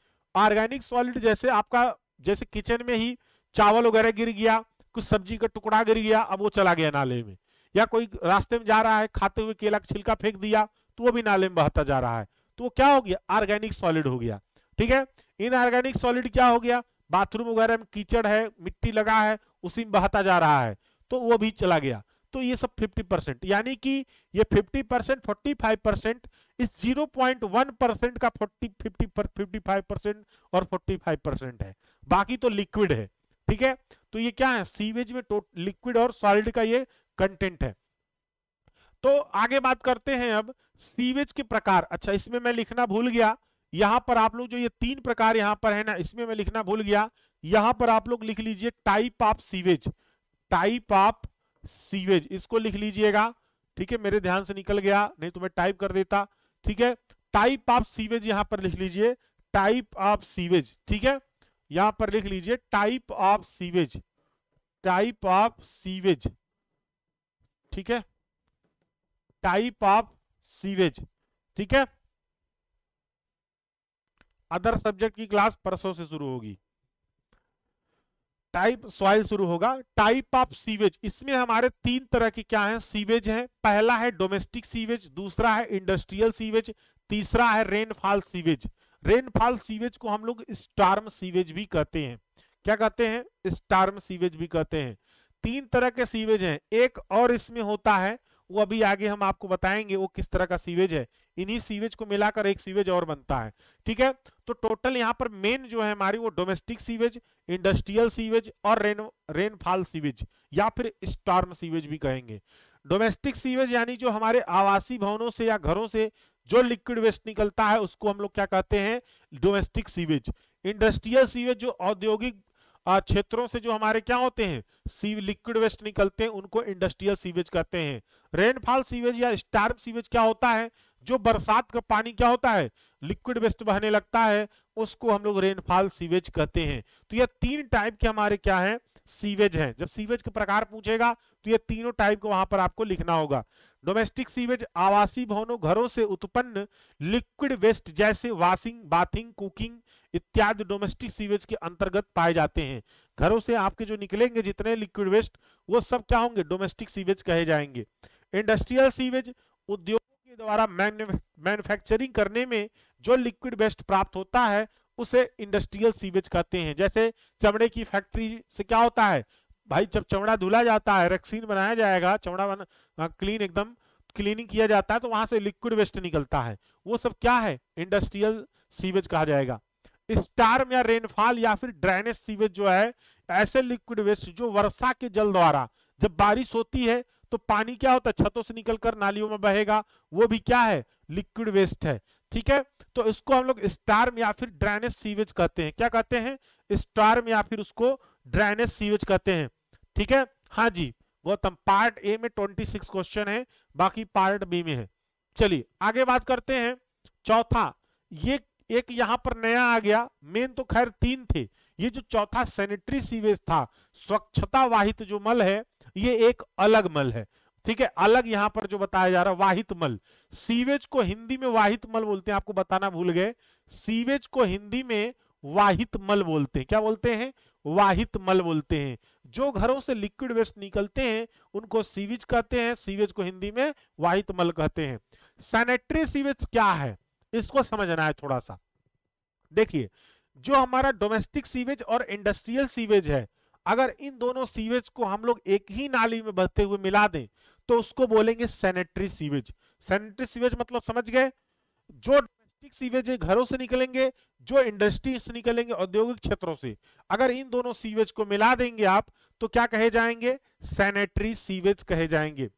ऑर्गेनिक सॉलिड जैसे आपका जैसे किचन में ही चावल वगैरह गिर गया कुछ सब्जी का टुकड़ा गिर गया अब वो चला गया नाले में या कोई रास्ते में जा रहा है खाते हुए केला का छिलका फेंक दिया तो वो भी नाले में बहता जा रहा है तो वो क्या हो गया ऑर्गेनिक सॉलिड हो गया ठीक है इनऑर्गेनिक सॉलिड क्या हो गया बाथरूम वगैरह में कीचड़ है मिट्टी लगा है उसी में बहता जा रहा है तो वो भी चला गया तो ये सब 50 परसेंट यानी कि ये 50 परसेंट फोर्टी परसेंट इस 0.1 परसेंट का 40 50 55 परसेंट और 45 परसेंट है बाकी तो लिक्विड है ठीक है तो ये क्या है सीवेज में लिक्विड और सॉलिड का ये कंटेंट है तो आगे बात करते हैं अब सीवेज के प्रकार अच्छा इसमें मैं लिखना भूल गया यहां पर आप लोग जो ये तीन प्रकार यहां पर है ना इसमें मैं लिखना भूल गया यहां पर आप लोग लिख लीजिए type of sewage type of sewage इसको लिख लीजिएगा ठीक है मेरे ध्यान से निकल गया नहीं तो मैं टाइप कर देता ठीक है टाइप ऑफ सीवेज यहां पर लिख लीजिए टाइप ऑफ सीवेज ठीक है यहां पर लिख लीजिए type of sewage type of sewage ठीक है टाइप ऑफ सीवेज ठीक है अदर सब्जेक्ट की क्लास परसों से शुरू होगी टाइप सॉइल शुरू होगा टाइप ऑफ सीवेज इसमें हमारे तीन तरह की क्या है सीवेज है पहला है डोमेस्टिक सीवेज दूसरा है इंडस्ट्रियल सीवेज तीसरा है रेनफॉल सीवेज रेनफॉल सीवेज को हम लोग स्टार्म सीवेज भी कहते हैं क्या कहते हैं स्टार्म सीवेज भी कहते हैं तीन तरह के सीवेज हैं एक और इसमें होता है वो अभी आगे हम आपको बताएंगे वो किस तरह का सीवेज है इन्हीं सीवेज को मिलाकर एक सीवेज और बनता है ठीक है तो टोटल यहाँ पर मेन जो है हमारी वो डोमेस्टिक सीवेज इंडस्ट्रियल सीवेज और रेन रेनफॉल सीवेज या फिर स्टार्म सीवेज भी कहेंगे डोमेस्टिक सीवेज यानी जो हमारे आवासीय भवनों से या घरों से जो लिक्विड वेस्ट निकलता है उसको हम लोग क्या कहते हैं डोमेस्टिक सीवेज इंडस्ट्रियल सीवेज जो औद्योगिक क्षेत्रों से जो हमारे क्या होते हैं सीव लिक्विड वेस्ट निकलते हैं उनको इंडस्ट्रियल सीवेज कहते हैं रेनफॉल सीवेज या स्टार्म सीवेज क्या होता है जो बरसात का पानी क्या होता है लिक्विड वेस्ट बहने लगता है उसको हम लोग रेनफॉल सीवेज कहते हैं तो यह तीन टाइप के हमारे क्या है सीवेज है जब सीवेज के प्रकार पूछेगा तो ये तीनों टाइप को वहां पर आपको लिखना होगा डोमेस्टिक सीवेज आवासीय भवनों घरों से उत्पन्न लिक्विड वेस्ट जैसे वॉशिंग बाथिंग कुकिंग इत्यादि डोमेस्टिक सीवेज के अंतर्गत पाए जाते हैं घरों से आपके जो निकलेंगे जितने लिक्विड वेस्ट वो सब क्या होंगे डोमेस्टिक सीवेज कहे जाएंगे इंडस्ट्रियल सीवेज उद्योगों के द्वारा मैन्युफैक्चरिंग करने में जो लिक्विड वेस्ट प्राप्त होता है उसे इंडस्ट्रियल सीवेज कहते हैं जैसे चमड़े की फैक्ट्री से क्या होता है भाई जब चमड़ा धुला जाता है रेक्सीन बनाया जाएगा चमड़ा बना क्लीन एकदम क्लीनिंग किया जाता है तो वहां से लिक्विड वेस्ट निकलता है वो सब क्या है इंडस्ट्रियल सीवेज कहा जाएगा स्टार्म या रेनफॉल या फिर ड्रेनेज सीवेज जो है ऐसे लिक्विड वेस्ट जो वर्षा के जल द्वारा जब बारिश होती है तो पानी क्या होता है छतों से निकलकर नालियों में बहेगा वो भी क्या है लिक्विड वेस्ट है ठीक है तो इसको हम लोग स्टार्म या फिर ड्रेनेज सीवेज कहते हैं क्या कहते हैं स्टार्म या फिर उसको ड्रेनेज सीवेज कहते हैं ठीक है हाँ जी गौतम पार्ट ए में ट्वेंटी सिक्स क्वेश्चन है बाकी पार्ट बी में है चलिए आगे बात करते हैं चौथा ये एक यहां पर नया आ गया मेन तो खैर तीन थे ये जो चौथा सैनिटरी सीवेज था स्वच्छता वाहित जो मल है ये एक अलग मल है ठीक है अलग यहां पर जो बताया जा रहा है वाहित मल सीवेज को हिंदी में वाहित मल बोलते हैं आपको बताना भूल गए सीवेज को हिंदी में वाहित मल बोलते हैं क्या बोलते हैं वाहित मल बोलते हैं जो घरों से लिक्विड वेस्ट निकलते हैं उनको सीवेज कहते हैं सीवेज को हिंदी में वाहित मल कहते हैं सैनिटरी सीवेज क्या है इसको समझना है थोड़ा सा देखिए जो हमारा डोमेस्टिक सीवेज और इंडस्ट्रियल सीवेज है अगर इन दोनों सीवेज को हम लोग एक ही नाली में बहते हुए मिला दें तो उसको बोलेंगे सैनिटरी सीवेज सैनिटरी सीवेज मतलब समझ गए जो प्राकृतिक सीवेज घरों से निकलेंगे जो इंडस्ट्री से निकलेंगे औद्योगिक क्षेत्रों से अगर इन दोनों सीवेज को मिला देंगे आप तो क्या कहे जाएंगे सैनिटरी सीवेज कहे जाएंगे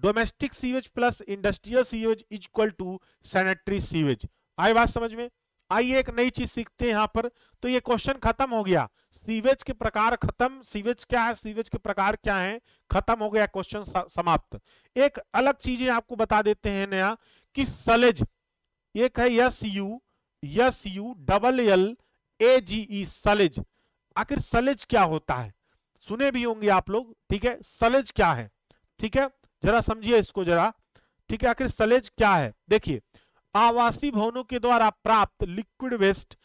domestic sewage plus industrial sewage is equal to sanitary sewage आई बात समझ में आइए एक नई चीज सीखते हैं यहाँ पर तो ये क्वेश्चन खत्म हो गया सीवेज के प्रकार खत्म सीवेज क्या है सीवेज के प्रकार क्या है खत्म हो गया क्वेश्चन समाप्त एक अलग चीजें आपको बता देते हैं नया कि सलेज एक है S U S U double L A G E sullage आखिर सलेज क्या होता है सुने भी होंगे आप लोग ठीक है सलेज क्या है ठीक है जरा समझिए इसको जरा ठीक है आखिर सलेज क्या है देखिए आवासीय भवनों के द्वारा प्राप्त liquid waste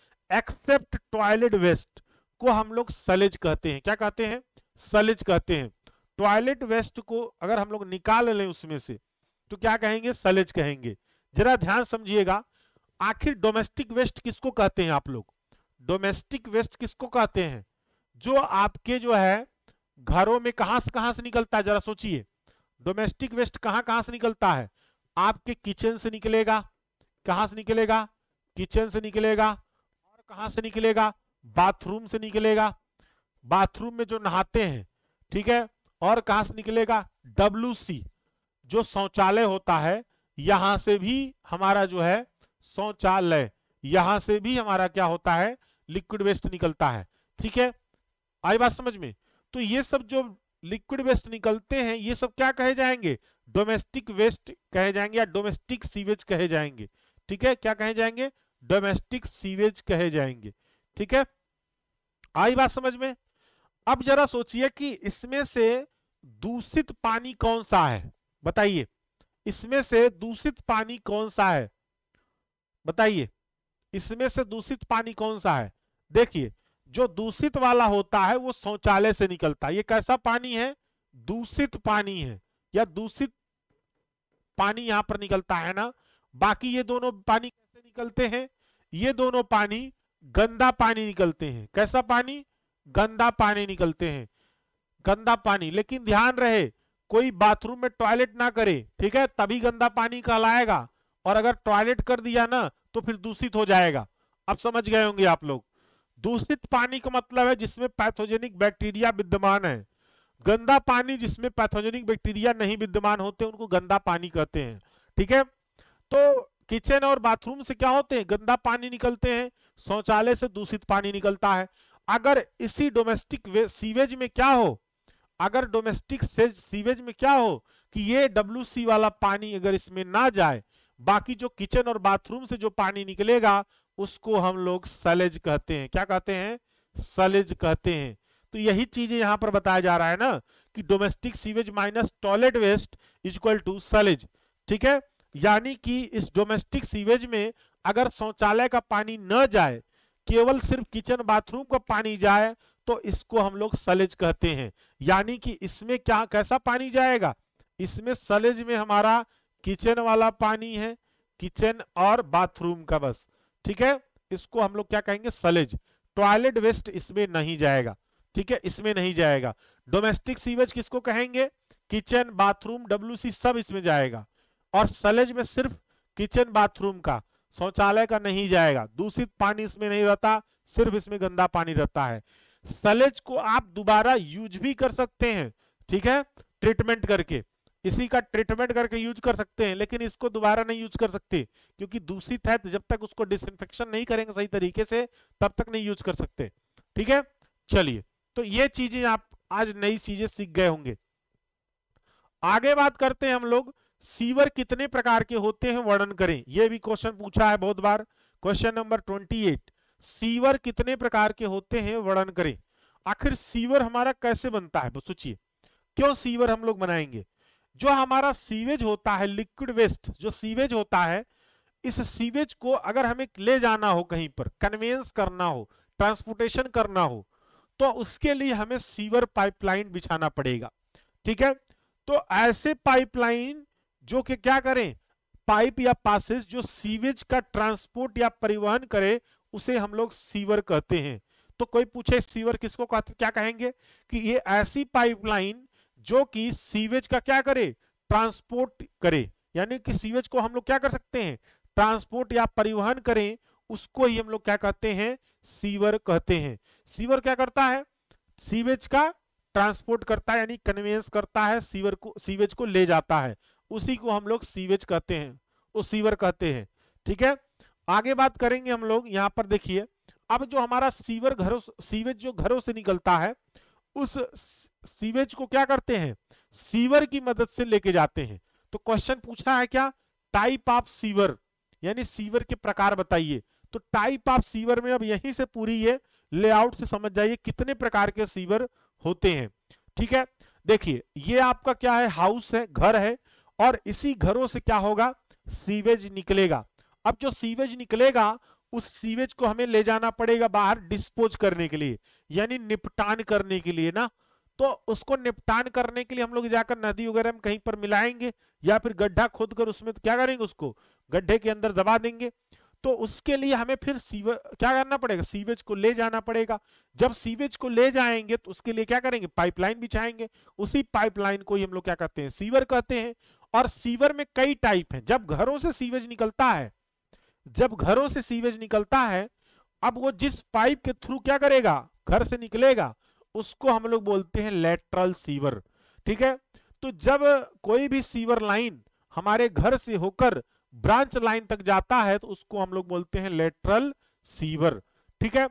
except toilet waste को हम लोग सलेज कहते हैं क्या कहते हैं सलेज कहते हैं टॉयलेट वेस्ट को अगर हम लोग निकाल लें उसमें से तो क्या कहेंगे सलेज कहेंगे जरा ध्यान समझिएगा आखिर डोमेस्टिक वेस्ट किसको कहते हैं आप लोग डोमेस्टिक वेस्ट किसको कहते हैं जो आपके जो है घरों में कहां से कहां से निकलता है जरा सोचिए डोमेस्टिक वेस्ट कहां कहां से निकलता है आपके किचन से निकलेगा कहां से निकलेगा किचन से निकलेगा और कहां से निकलेगा बाथरूम से निकलेगा बाथरूम में जो नहाते हैं ठीक है और कहां से निकलेगा डब्ल्यू जो शौचालय होता है यहां से भी हमारा जो है शौचालय यहां से भी हमारा क्या होता है लिक्विड वेस्ट निकलता है ठीक है आई बात समझ में तो ये सब जो लिक्विड वेस्ट निकलते हैं ये सब क्या कहे जाएंगे डोमेस्टिक वेस्ट कहे जाएंगे या डोमेस्टिक सीवेज कहे जाएंगे ठीक है क्या कहे जाएंगे डोमेस्टिक सीवेज कहे जाएंगे ठीक है आई बात समझ में अब जरा सोचिए कि इसमें से दूषित पानी कौन सा है बताइए इसमें से दूषित पानी कौन सा है बताइए इसमें से दूषित पानी कौन सा है देखिए जो दूषित वाला होता है वो शौचालय से निकलता है ये कैसा पानी है दूषित पानी है या दूषित पानी यहां पर निकलता है ना बाकी ये दोनों पानी कैसे निकलते हैं ये दोनों पानी गंदा पानी निकलते हैं कैसा पानी गंदा पानी निकलते हैं गंदा पानी लेकिन ध्यान रहे कोई बाथरूम में टॉयलेट ना करे ठीक है तभी गंदा पानी कहलाएगा और अगर टॉयलेट कर दिया ना तो फिर दूषित हो जाएगा अब समझ गए होंगे आप लोग दूषित पानी का मतलब है जिसमें पैथोजेनिक बैक्टीरिया विद्यमान है गंदा पानी जिसमें पैथोजेनिक बैक्टीरिया नहीं विद्यमान होते उनको गंदा पानी कहते हैं ठीक है तो किचन और बाथरूम से क्या होते हैं गंदा पानी निकलते हैं शौचालय से दूषित पानी निकलता है अगर इसी डोमेस्टिक सीवेज में क्या हो अगर डोमेस्टिक सीवेज में क्या हो कि ये डब्ल्यू वाला पानी अगर इसमें ना जाए बाकी जो किचन और बाथरूम से जो पानी निकलेगा उसको हम लोग सलेज कहते हैं क्या कहते हैं सलेज कहते हैं तो यही चीजें यहां पर बताया जा रहा है ना कि domestic sewage minus toilet waste equal to sullage ठीक है यानी कि इस डोमेस्टिक सीवेज में अगर शौचालय का पानी न जाए केवल सिर्फ किचन बाथरूम का पानी जाए तो इसको हम लोग सलेज कहते हैं यानी कि इसमें क्या कैसा पानी जाएगा इसमें सलेज में हमारा किचन वाला पानी है किचन और बाथरूम का बस ठीक है इसको हम लोग क्या कहेंगे सलेज टॉयलेट वेस्ट इसमें नहीं जाएगा ठीक है इसमें नहीं जाएगा डोमेस्टिक सीवेज किसको कहेंगे किचन बाथरूम डब्ल्यू सब इसमें जाएगा और सलेज में सिर्फ किचन बाथरूम का शौचालय का नहीं जाएगा दूषित पानी इसमें नहीं रहता सिर्फ इसमें गंदा पानी रहता है सलेज को आप दोबारा यूज भी कर सकते हैं ठीक है ट्रीटमेंट करके इसी का ट्रीटमेंट करके यूज कर सकते हैं लेकिन इसको दोबारा नहीं यूज कर सकते क्योंकि दूषित है जब तक उसको डिसइंफेक्शन नहीं करेंगे सही तरीके से तब तक नहीं यूज कर सकते ठीक है चलिए तो ये चीजें आप आज नई चीजें सीख गए होंगे आगे बात करते हैं हम लोग सीवर कितने प्रकार के होते हैं वर्णन करें यह भी क्वेश्चन पूछा है बहुत बार question number twenty eight sewer कितने प्रकार के होते हैं वर्णन करें आखिर सीवर हमारा कैसे बनता है सोचिए क्यों सीवर हम लोग बनाएंगे जो हमारा सीवेज होता है लिक्विड वेस्ट जो सीवेज होता है इस सीवेज को अगर हमें ले जाना हो कहीं पर कन्वेंस करना हो ट्रांसपोर्टेशन करना हो तो उसके लिए हमें सीवर पाइपलाइन बिछाना पड़ेगा ठीक है तो ऐसे पाइपलाइन जो कि क्या करें पाइप या पासेस जो सीवेज का ट्रांसपोर्ट या परिवहन करे उसे हम लोग सीवर कहते हैं तो कोई पूछे सीवर किसको कहते क्या कहेंगे कि ये ऐसी पाइपलाइन जो कि सीवेज का क्या करे ट्रांसपोर्ट करे यानी कि सीवेज को हम लोग क्या कर सकते हैं ट्रांसपोर्ट या परिवहन करें उसको ही हम लोग क्या कहते हैं सीवर कहते हैं सीवर क्या करता है सीवेज का ट्रांसपोर्ट करता है यानी कन्वेंस करता है सीवर को सीवेज को ले जाता है उसी को हम लोग सीवेज कहते हैं वो सीवर कहते हैं ठीक है थीके? आगे बात करेंगे हम लोग यहाँ पर देखिए अब जो हमारा सीवर घरों सीवेज जो घरों से निकलता है उस सीवेज को क्या करते हैं सीवर की मदद से लेके जाते हैं तो क्वेश्चन पूछा है क्या टाइप ऑफ सीवर यानी सीवर के प्रकार बताइए तो टाइप ऑफ सीवर में अब यहीं से पूरी ये लेआउट से समझ जाइए कितने प्रकार के सीवर होते हैं ठीक है देखिए ये आपका क्या है हाउस है घर है और इसी घरों से क्या होगा सीवेज निकलेगा अब जो सीवेज निकलेगा उस सीवेज को हमें ले जाना पड़ेगा बाहर डिस्पोज करने के लिए यानी निपटान करने के लिए ना तो उसको निपटान करने के लिए हम लोग जाकर नदी वगैरह में कहीं पर मिलाएंगे या फिर गड्ढा खोद कर उसमें क्या करेंगे उसको गड्ढे के अंदर दबा देंगे तो उसके लिए हमें फिर सीवे क्या करना पड़ेगा सीवेज को ले जाना पड़ेगा जब सीवेज को ले जाएंगे तो उसके लिए क्या करेंगे पाइपलाइन बिछाएंगे उसी पाइपलाइन को ही हम लोग क्या कहते हैं सीवर कहते हैं और सीवर में कई टाइप हैं जब घरों से सीवेज निकलता है जब घरों से सीवेज निकलता है अब वो जिस पाइप के थ्रू क्या करेगा घर से निकलेगा उसको हम लोग बोलते हैं लेटरल सीवर ठीक है तो जब कोई भी सीवर लाइन हमारे घर से होकर ब्रांच लाइन तक जाता है तो उसको हम लोग बोलते हैं लेटरल सीवर ठीक है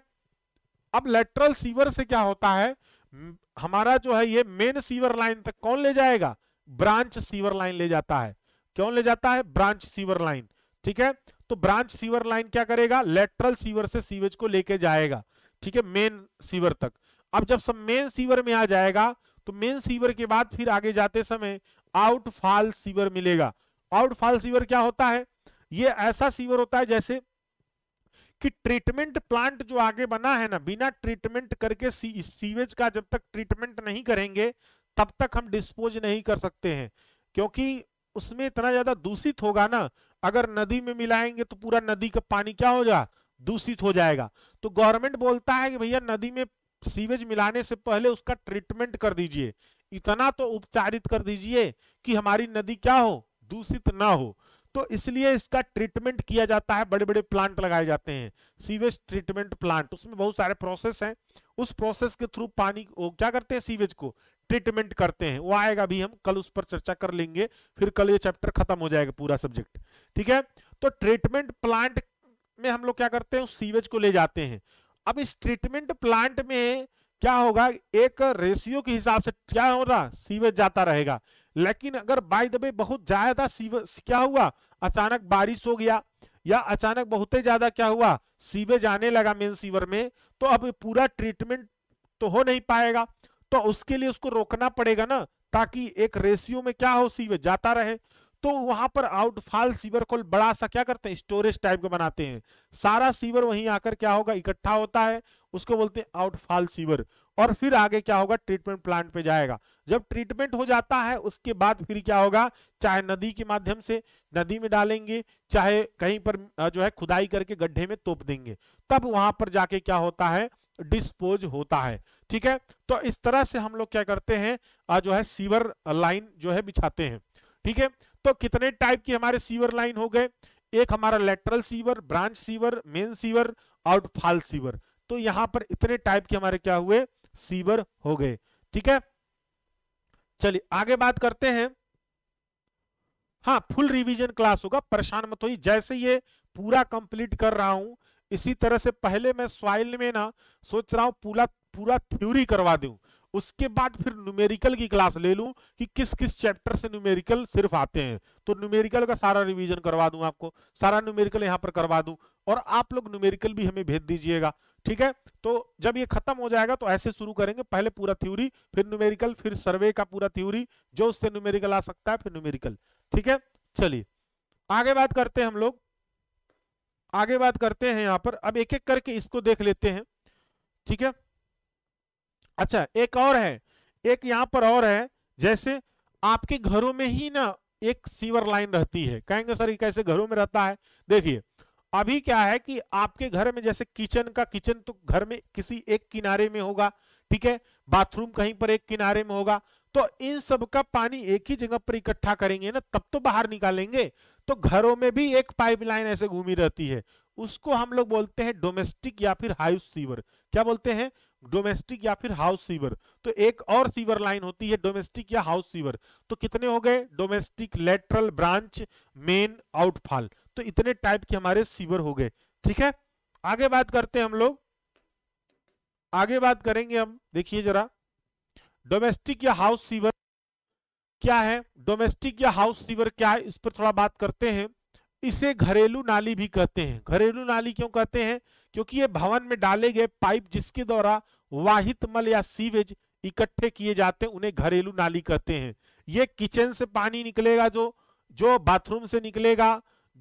अब लेटरल सीवर से क्या होता है हमारा जो है ये मेन सीवर लाइन तक कौन ले जाएगा ब्रांच सीवर लाइन ले जाता है क्यों ले जाता है ब्रांच सीवर लाइन ठीक है तो ब्रांच सीवर लाइन क्या करेगा लेटरल सीवर से सीवेज को लेके जाएगा ठीक है मेन सीवर तक अब जब सब मेन सीवर में आ जाएगा तो मेन सीवर के बाद फिर आगे जाते समय आउटफॉल सीवर मिलेगा आउटफॉल सीवर क्या होता है ये ऐसा सीवर होता है जैसे कि ट्रीटमेंट प्लांट जो आगे बना है ना बिना ट्रीटमेंट करके सी, सीवेज का जब तक ट्रीटमेंट नहीं करेंगे तब तक हम डिस्पोज नहीं कर सकते हैं क्योंकि उसमें इतना ज्यादा दूषित होगा ना अगर नदी में मिलाएंगे तो पूरा नदी का पानी क्या हो जाएगा दूषित हो जाएगा तो गवर्नमेंट बोलता है कि भैया नदी में सीवेज मिलाने से पहले उसका ट्रीटमेंट कर दीजिए इतना तो उपचारित कर दीजिए कि हमारी नदी क्या हो दूषित ना हो तो इसलिए इसका ट्रीटमेंट किया जाता है बड़े बड़े प्लांट लगाए जाते हैं सीवेज ट्रीटमेंट प्लांट उसमें बहुत सारे प्रोसेस हैं उस प्रोसेस के थ्रू पानी को क्या करते हैं सीवेज को ट्रीटमेंट करते हैं वो आएगा भी हम कल उस पर चर्चा कर लेंगे फिर कल ये चैप्टर खत्म हो जाएगा पूरा सब्जेक्ट ठीक है तो ट्रीटमेंट प्लांट में हम लोग क्या करते हैं सीवेज को ले जाते हैं अब इस ट्रीटमेंट प्लांट में क्या होगा एक रेशियो के हिसाब से क्या हो रहा सीवेज जाता रहेगा लेकिन अगर बाय द वे बहुत ज्यादा सीवेज क्या हुआ अचानक बारिश हो गया या अचानक बहुत ही ज्यादा क्या हुआ सीवेज आने लगा मेन सीवर में तो अब पूरा ट्रीटमेंट तो हो नहीं पाएगा तो उसके लिए उसको रोकना पड़ेगा ना ताकि एक रेशियो में क्या हो सीवेज जाता रहे तो वहां पर आउटफॉल सीवर को बड़ा सा क्या करते हैं स्टोरेज टाइप का बनाते हैं सारा सीवर वहीं आकर क्या होगा इकट्ठा होता है उसको बोलते हैं आउटफॉल सीवर और फिर आगे क्या होगा ट्रीटमेंट प्लांट पे जाएगा जब ट्रीटमेंट हो जाता है उसके बाद फिर क्या होगा चाहे नदी के माध्यम से नदी में डालेंगे चाहे कहीं पर जो है खुदाई करके गड्ढे में तोप देंगे तब वहां पर जाके क्या होता है डिस्पोज होता है ठीक है तो इस तरह से हम लोग क्या करते हैं जो है सीवर लाइन जो है बिछाते हैं ठीक है तो कितने टाइप की हमारे सीवर लाइन हो गए एक हमारा lateral sewer branch sewer main sewer और फाल सीवर तो यहां पर इतने टाइप के हमारे क्या हुए सीवर हो गए ठीक है चलिए आगे बात करते हैं हाँ फुल रिवीजन क्लास होगा परेशान मत होइए जैसे ये पूरा कंप्लीट कर रहा हूं इसी तरह से पहले मैं स्वाइल में ना सोच रहा हूं पूरा पूरा थ्योरी करवा दूं उसके बाद फिर न्यूमेरिकल की क्लास ले लूं कि किस किस चैप्टर से न्यूमेरिकल सिर्फ आते हैं तो न्यूमेरिकल का सारा रिवीजन करवा दूं आपको सारा न्यूमेरिकल यहां पर करवा दूं और आप लोग न्यूमेरिकल भी हमें भेज दीजिएगा ठीक है तो जब ये खत्म हो जाएगा तो ऐसे शुरू करेंगे पहले पूरा थ्यूरी फिर न्यूमेरिकल फिर सर्वे का पूरा थ्यूरी जो उससे न्यूमेरिकल आ सकता है फिर न्यूमेरिकल ठीक है चलिए आगे बात करते हैं हम लोग आगे बात करते हैं यहाँ पर अब एक एक करके इसको देख लेते हैं ठीक है अच्छा एक और है एक यहाँ पर और है जैसे आपके घरों में ही ना एक सीवर लाइन रहती है कहेंगे सर कैसे घरों में रहता है देखिए अभी क्या है कि आपके घर में जैसे किचन का किचन तो घर में किसी एक किनारे में होगा ठीक है बाथरूम कहीं पर एक किनारे में होगा तो इन सब का पानी एक ही जगह पर इकट्ठा करेंगे ना तब तो बाहर निकालेंगे तो घरों में भी एक पाइपलाइन ऐसे घूमी रहती है उसको हम लोग बोलते हैं डोमेस्टिक या फिर हाउस सीवर क्या बोलते हैं डोमेस्टिक या फिर हाउस सीवर तो एक और सीवर लाइन होती है डोमेस्टिक या हाउस सीवर तो कितने हो गए domestic lateral branch main outfall तो इतने टाइप के हमारे सीवर हो गए ठीक है आगे बात करते हैं हम लोग आगे बात करेंगे हम देखिए जरा डोमेस्टिक या हाउस सीवर क्या है डोमेस्टिक या हाउस सीवर क्या है इस पर थोड़ा बात करते हैं इसे घरेलू नाली भी कहते हैं घरेलू नाली क्यों कहते हैं क्योंकि ये भवन में डाले गए पाइप जिसके द्वारा वाहित मल या सीवेज इकट्ठे किए जाते हैं उन्हें घरेलू नाली कहते हैं ये किचन से पानी निकलेगा जो जो बाथरूम से निकलेगा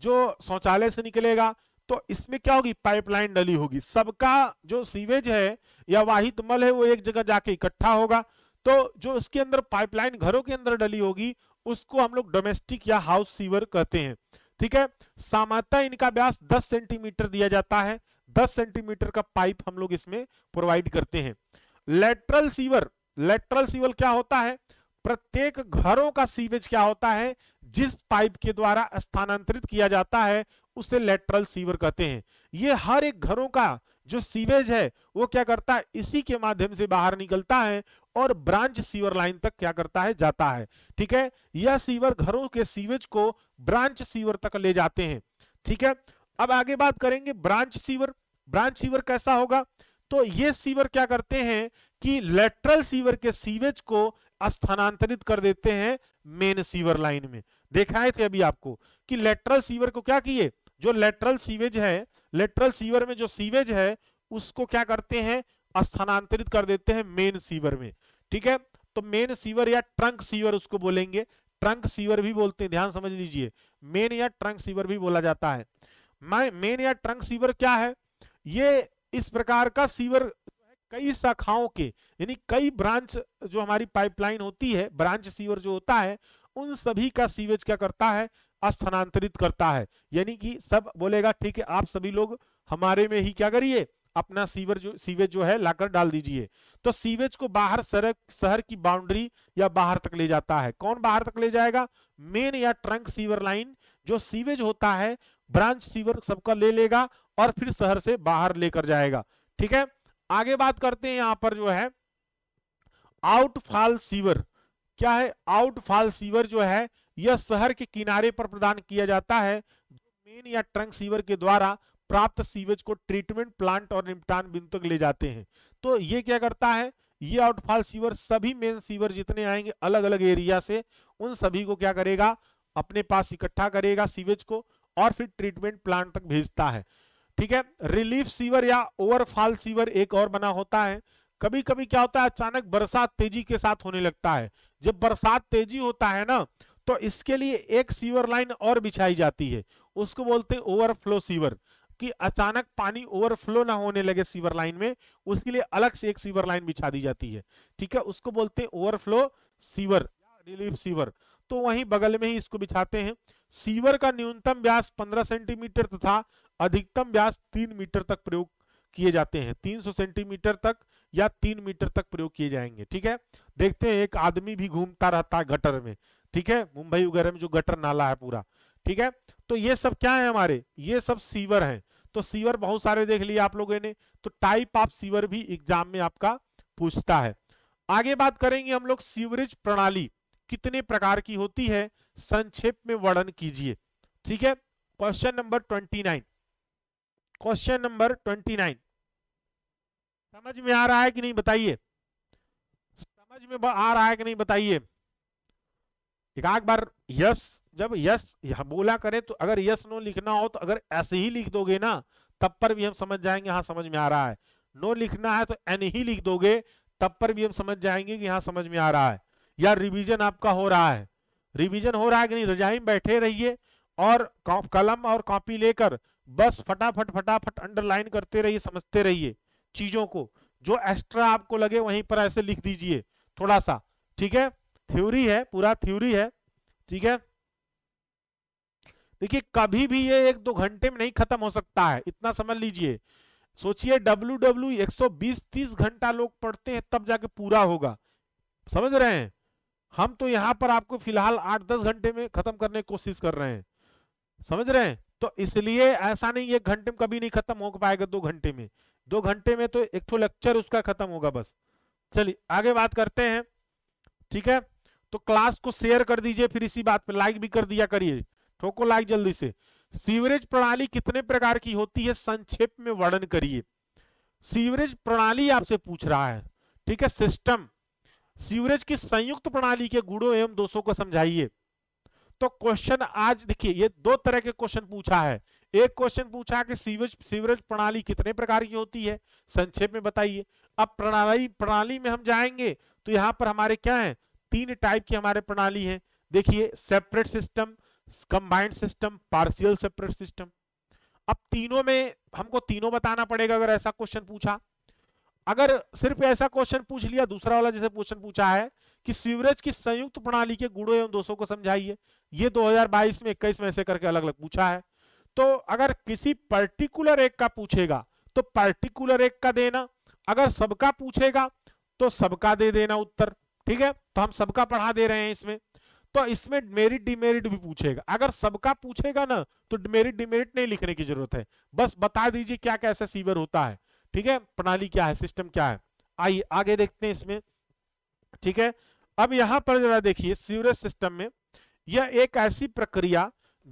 जो शौचालय से निकलेगा तो इसमें क्या होगी पाइपलाइन डली होगी सबका जो सीवेज है या वाहित मल है वो एक जगह जाके इकट्ठा होगा तो जो उसके अंदर पाइपलाइन घरों के अंदर डली होगी उसको हम लोग डोमेस्टिक या हाउस सीवर कहते हैं ठीक है सामान्यतः इनका व्यास 10 सेंटीमीटर दिया जाता है 10 सेंटीमीटर का पाइप हम लोग इसमें प्रोवाइड करते हैं लेटरल सीवर लेटरल सीवर क्या होता है प्रत्येक घरों का सीवेज क्या होता है जिस पाइप के द्वारा स्थानांतरित किया जाता है उसे लेटरल सीवर कहते हैं ये हर एक घरों का जो सीवेज है वो क्या करता है इसी के माध्यम से बाहर निकलता है और ब्रांच सीवर लाइन तक क्या करता है जाता है ठीक है यह सीवर घरों के सीवेज को ब्रांच सीवर तक ले जाते हैं ठीक है अब आगे बात करेंगे ब्रांच सीवर ब्रांच सीवर कैसा होगा तो ये सीवर क्या करते हैं कि लेटरल सीवर के सीवेज को स्थानांतरित कर देते हैं मेन सीवर लाइन में देखाए थे अभी आपको कि लेटरल सीवर को क्या किए जो लेटरल सीवेज है लेटरल सीवर में जो सीवेज है उसको क्या करते हैं स्थानांतरित कर देते हैं मेन सीवर में ठीक है तो मेन सीवर या ट्रंक सीवर उसको बोलेंगे ट्रंक सीवर भी बोलते हैं ध्यान समझ लीजिए मेन या ट्रंक सीवर भी बोला जाता है मेन या ट्रंक सीवर क्या है ये इस प्रकार का सीवर कई शाखाओं के यानी कई ब्रांच जो हमारी पाइपलाइन होती है ब्रांच सीवर जो होता है उन सभी का सीवेज क्या करता है स्थानांतरित करता है यानी कि सब बोलेगा ठीक है आप सभी लोग हमारे में ही क्या करिए अपना सीवर जो सीवेज जो है लाकर डाल दीजिए तो सीवेज को बाहर सड़क शहर की बाउंड्री या बाहर तक ले जाता है कौन बाहर तक ले जाएगा मेन या ट्रंक सीवर लाइन जो सीवेज होता है ब्रांच सीवर सबका ले लेगा और फिर शहर से बाहर लेकर जाएगा ठीक है आगे बात करते हैं यहां पर जो है आउटफॉल सीवर क्या है आउटफॉल सीवर जो है यह शहर के किनारे पर प्रदान किया जाता है मेन या ट्रंक सीवर के द्वारा प्राप्त सीवेज को ट्रीटमेंट प्लांट और निपटान बिंदु तक ले जाते हैं तो ये क्या करता है ये आउटफॉल सीवर सभी मेन सीवर जितने आएंगे अलग अलग एरिया से उन सभी को क्या करेगा अपने पास इकट्ठा करेगा सीवेज को और फिर ट्रीटमेंट प्लांट तक भेजता है ठीक है रिलीफ सीवर या ओवरफॉल सीवर एक और बना होता है कभी कभी क्या होता है अचानक बरसात तेजी के साथ होने लगता है जब बरसात तेजी होता है ना तो इसके लिए एक सीवर लाइन और बिछाई जाती है उसको बोलते हैं ओवरफ्लो सीवर कि अचानक पानी ओवरफ्लो ना होने लगे सीवर लाइन में उसके लिए अलग से एक सीवर लाइन बिछा दी जाती है ठीक है उसको बोलते हैं ओवरफ्लो सीवर रिलीफ सीवर तो वहीं बगल में ही इसको बिछाते हैं सीवर का न्यूनतम व्यास 15 सेंटीमीटर तथा अधिकतम व्यास 3 मीटर तक प्रयोग किए जाते हैं 300 सेंटीमीटर तक या 3 मीटर तक प्रयोग किए जाएंगे ठीक है देखते हैं एक आदमी भी घूमता रहता है गटर में ठीक है मुंबई वगैरह में जो गटर नाला है पूरा ठीक है तो ये सब क्या है हमारे ये सब सीवर हैं तो सीवर बहुत सारे देख लिए आप लोगों ने तो टाइप ऑफ सीवर भी एग्जाम में आपका पूछता है आगे बात करेंगे हम लोग सीवरेज प्रणाली कितने प्रकार की होती है संक्षेप में वर्णन कीजिए ठीक है question number twenty nine question number twenty nine समझ में आ रहा है कि नहीं बताइए समझ में आ रहा है कि नहीं बताइए एक बार यस जब यस बोला करें तो अगर यस नो लिखना हो तो अगर ऐसे ही लिख दोगे ना तब पर भी हम समझ जाएंगे हाँ समझ में आ रहा है नो लिखना है तो एन ही लिख दोगे तब पर भी हम समझ जाएंगे कि हाँ समझ में आ रहा है या रिवीजन आपका हो रहा है रिवीजन हो रहा है कि नहीं रजाई में बैठे रहिए और कलम और कॉपी लेकर बस फटाफट फटाफट अंडरलाइन करते रहिए समझते रहिए चीजों को जो एक्स्ट्रा आपको लगे वहीं पर ऐसे लिख दीजिए थोड़ा सा ठीक है थ्योरी है पूरा थ्योरी है ठीक है देखिए कभी भी ये एक दो घंटे में नहीं खत्म हो सकता है इतना समझ लीजिए सोचिए डब्ल्यू डब्ल्यू एक सौ बीस तीस घंटा लोग पढ़ते हैं तब जाके पूरा होगा समझ रहे हैं हम तो यहाँ पर आपको फिलहाल आठ दस घंटे में खत्म करने की कोशिश कर रहे हैं समझ रहे हैं तो इसलिए ऐसा नहीं एक घंटे में कभी नहीं खत्म हो पाएगा दो घंटे में दो घंटे में तो एक लेक्चर उसका खत्म होगा बस चलिए आगे बात करते हैं ठीक है तो क्लास को शेयर कर दीजिए फिर इसी बात पे लाइक भी कर दिया करिए ठोको लाइक जल्दी से सीवरेज प्रणाली कितने प्रकार की होती है संक्षेप में वर्णन करिए सीवरेज प्रणाली आपसे पूछ रहा है ठीक है सिस्टम सीवरेज की संयुक्त प्रणाली के गुणों एवं दोषों को समझाइए तो क्वेश्चन आज देखिए ये दो तरह के क्वेश्चन पूछा है एक क्वेश्चन पूछा कि सीवरेज सीवरेज प्रणाली कितने प्रकार की होती है संक्षेप में बताइए अब प्रणाली प्रणाली में हम जाएंगे तो यहाँ पर हमारे क्या है तीन टाइप की हमारे प्रणाली है देखिए separate system combined system partial separate system अब तीनों में हमको तीनों बताना पड़ेगा अगर ऐसा क्वेश्चन पूछा अगर सिर्फ ऐसा क्वेश्चन पूछ लिया दूसरा वाला जैसे क्वेश्चन पूछा है कि सीवरेज की संयुक्त प्रणाली के गुणों एवं दोषों को समझाइए ये 2022 में 21 में ऐसे करके अलग अलग पूछा है तो अगर किसी पर्टिकुलर एक का पूछेगा तो पर्टिकुलर एक का देना अगर सबका पूछेगा तो सबका दे देना उत्तर ठीक है तो हम सबका पढ़ा दे रहे हैं इसमें तो इसमें मेरिट डिमेरिट भी पूछेगा अगर सबका पूछेगा ना तो मेरिट डिमेरिट नहीं लिखने की जरूरत है बस बता दीजिए क्या कैसे सीवर होता है ठीक है प्रणाली क्या है सिस्टम क्या है आइए आगे देखते हैं इसमें ठीक है अब यहां पर जरा देखिए सीवरेज सिस्टम में यह एक ऐसी प्रक्रिया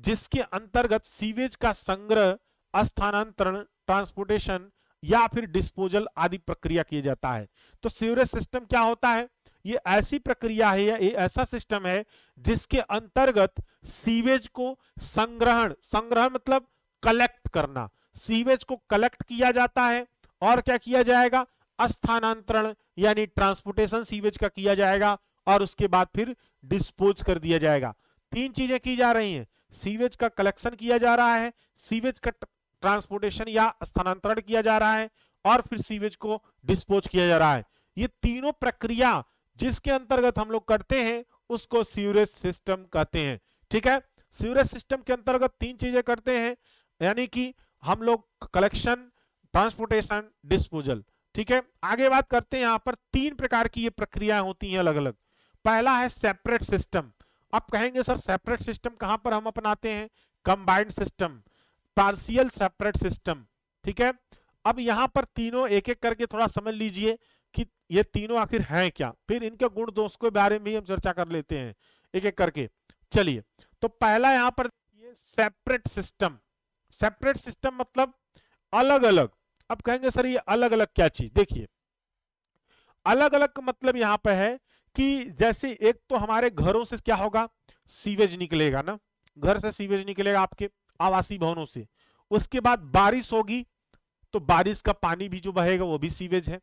जिसके अंतर्गत सीवेज का संग्रह स्थानांतरण ट्रांसपोर्टेशन या फिर डिस्पोजल आदि प्रक्रिया किया जाता है तो सीवरेज सिस्टम क्या होता है ये ऐसी प्रक्रिया है या ऐसा सिस्टम है जिसके अंतर्गत सीवेज को संग्रहण संग्रहण मतलब कलेक्ट करना सीवेज को कलेक्ट किया जाता है और क्या किया जाएगा स्थानांतरण यानी ट्रांसपोर्टेशन सीवेज का किया जाएगा और उसके बाद फिर डिस्पोज कर दिया जाएगा तीन चीजें की जा रही हैं सीवेज का कलेक्शन किया जा रहा है सीवेज का ट्रांसपोर्टेशन या स्थानांतरण किया जा रहा है और फिर सीवेज को डिस्पोज किया जा रहा है ये तीनों प्रक्रिया जिसके अंतर्गत हम लोग करते हैं उसको सीवरेज सिस्टम कहते हैं ठीक है सीवरेज सिस्टम के अंतर्गत तीन चीजें करते हैं यानी कि हम लोग कलेक्शन ट्रांसपोर्टेशन डिस्पोजल ठीक है आगे बात करते हैं यहाँ पर तीन प्रकार की ये प्रक्रिया होती हैं अलग अलग पहला है सेपरेट सिस्टम अब कहेंगे सर सेपरेट सिस्टम कहां पर हम अपनाते हैं combined system partial separate system ठीक है अब यहां पर तीनों एक एक करके थोड़ा समझ लीजिए कि ये तीनों आखिर हैं क्या फिर इनके गुण दोष के बारे में हम चर्चा कर लेते हैं एक एक करके चलिए तो पहला यहां पर ये सेपरेट सिस्टम सेपरेट सिस्टम मतलब अलग अलग अब कहेंगे सर ये अलग अलग क्या चीज देखिए अलग अलग का मतलब यहां पर है कि जैसे एक तो हमारे घरों से क्या होगा सीवेज निकलेगा ना घर से सीवेज निकलेगा आपके आवासीय भवनों से उसके बाद बारिश होगी तो बारिश का पानी भी जो बहेगा वो भी सीवेज है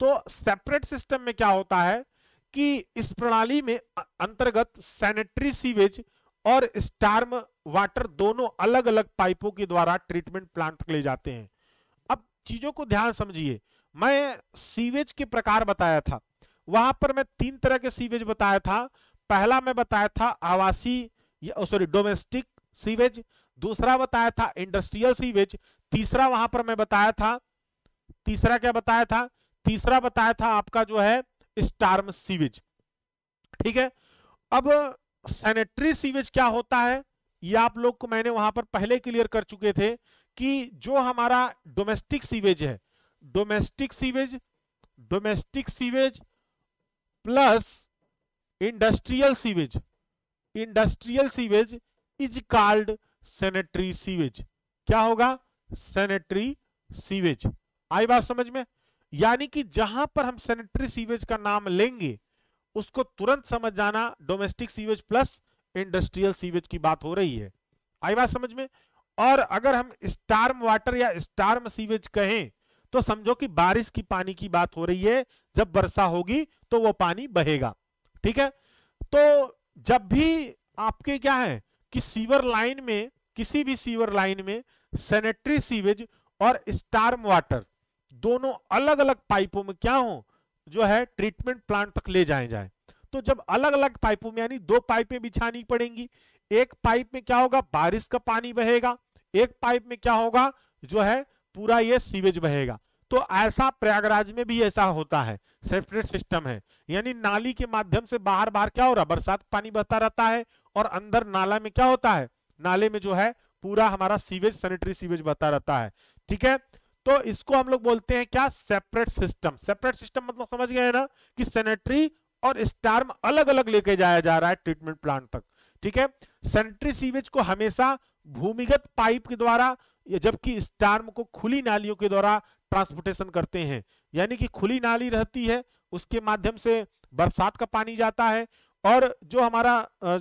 तो सेपरेट सिस्टम में क्या होता है कि इस प्रणाली में अंतर्गत सैनिटरी सीवेज और स्टार्म वाटर दोनों अलग अलग पाइपों के द्वारा ट्रीटमेंट प्लांट ले जाते हैं अब चीजों को ध्यान समझिए मैं सीवेज के प्रकार बताया था वहां पर मैं तीन तरह के सीवेज बताया था पहला मैं बताया था आवासीय सॉरी डोमेस्टिक सीवेज दूसरा बताया था इंडस्ट्रियल सीवेज तीसरा वहां पर मैं बताया था तीसरा क्या बताया था तीसरा बताया था आपका जो है स्टार्म सीवेज ठीक है अब सैनिटरी सीवेज क्या होता है ये आप लोग को मैंने वहां पर पहले क्लियर कर चुके थे कि जो हमारा डोमेस्टिक सीवेज है domestic sewage domestic sewage plus industrial sewage industrial sewage is called sanitary sewage क्या होगा सेनेटरी सीवेज आई बात समझ में यानी कि जहां पर हम सैनिटरी सीवेज का नाम लेंगे उसको तुरंत समझ जाना domestic sewage plus industrial sewage की बात हो रही है आई बात समझ में और अगर हम स्टार्म वाटर या स्टार्म सीवेज कहें तो समझो कि बारिश की पानी की बात हो रही है जब वर्षा होगी तो वो पानी बहेगा ठीक है तो जब भी आपके क्या है कि सीवर लाइन में किसी भी सीवर लाइन में सैनिटरी सीवेज और स्टार्म वाटर दोनों अलग अलग पाइपों में क्या हो जो है ट्रीटमेंट प्लांट तक ले जाए जाए तो जब अलग अलग पाइपों में यानी दो पाइपें बिछानी पड़ेंगी एक पाइप में क्या होगा बारिश का पानी बहेगा एक पाइप में क्या होगा जो है पूरा ये सीवेज बहेगा तो ऐसा प्रयागराज में भी ऐसा होता है सेपरेट सिस्टम है यानी नाली के माध्यम से बाहर बाहर क्या हो रहा बरसात पानी बहता रहता है और अंदर नाला में क्या होता है नाले में जो है पूरा हमारा सीवेज सैनिटरी सीवेज बहता रहता है ठीक है तो इसको हम लोग बोलते हैं क्या सेपरेट सिस्टम सेपरेट सिस्टम मतलब समझ गए ना कि सेनेटरी और स्टार्म अलग अलग लेके जाया जा रहा है ट्रीटमेंट प्लांट तक ठीक है सेनेटरी सीवेज को हमेशा भूमिगत पाइप के द्वारा जबकि स्टार्म को खुली नालियों के द्वारा ट्रांसपोर्टेशन करते हैं यानी कि खुली नाली रहती है उसके माध्यम से बरसात का पानी जाता है और जो हमारा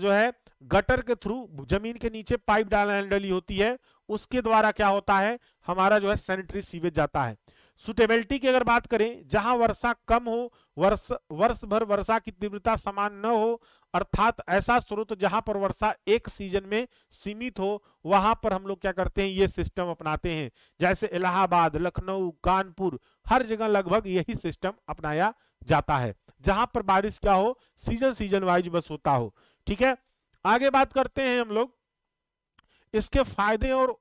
जो है गटर के थ्रू जमीन के नीचे पाइप डाली होती है उसके द्वारा क्या होता है हमारा जो है सैनिटरी सीवेज जाता है सुटेबिलिटी की अगर बात करें जहां वर्षा कम हो वर्ष वर्ष भर वर्षा की तीव्रता समान न हो अर्थात ऐसा स्रोत जहां पर वर्षा एक सीजन में सीमित हो वहां पर हम लोग क्या करते हैं ये सिस्टम अपनाते हैं जैसे इलाहाबाद लखनऊ कानपुर हर जगह लगभग यही सिस्टम अपनाया जाता है जहां पर बारिश क्या हो सीजन सीजन वाइज बस होता हो ठीक है आगे बात करते हैं हम लोग इसके फायदे और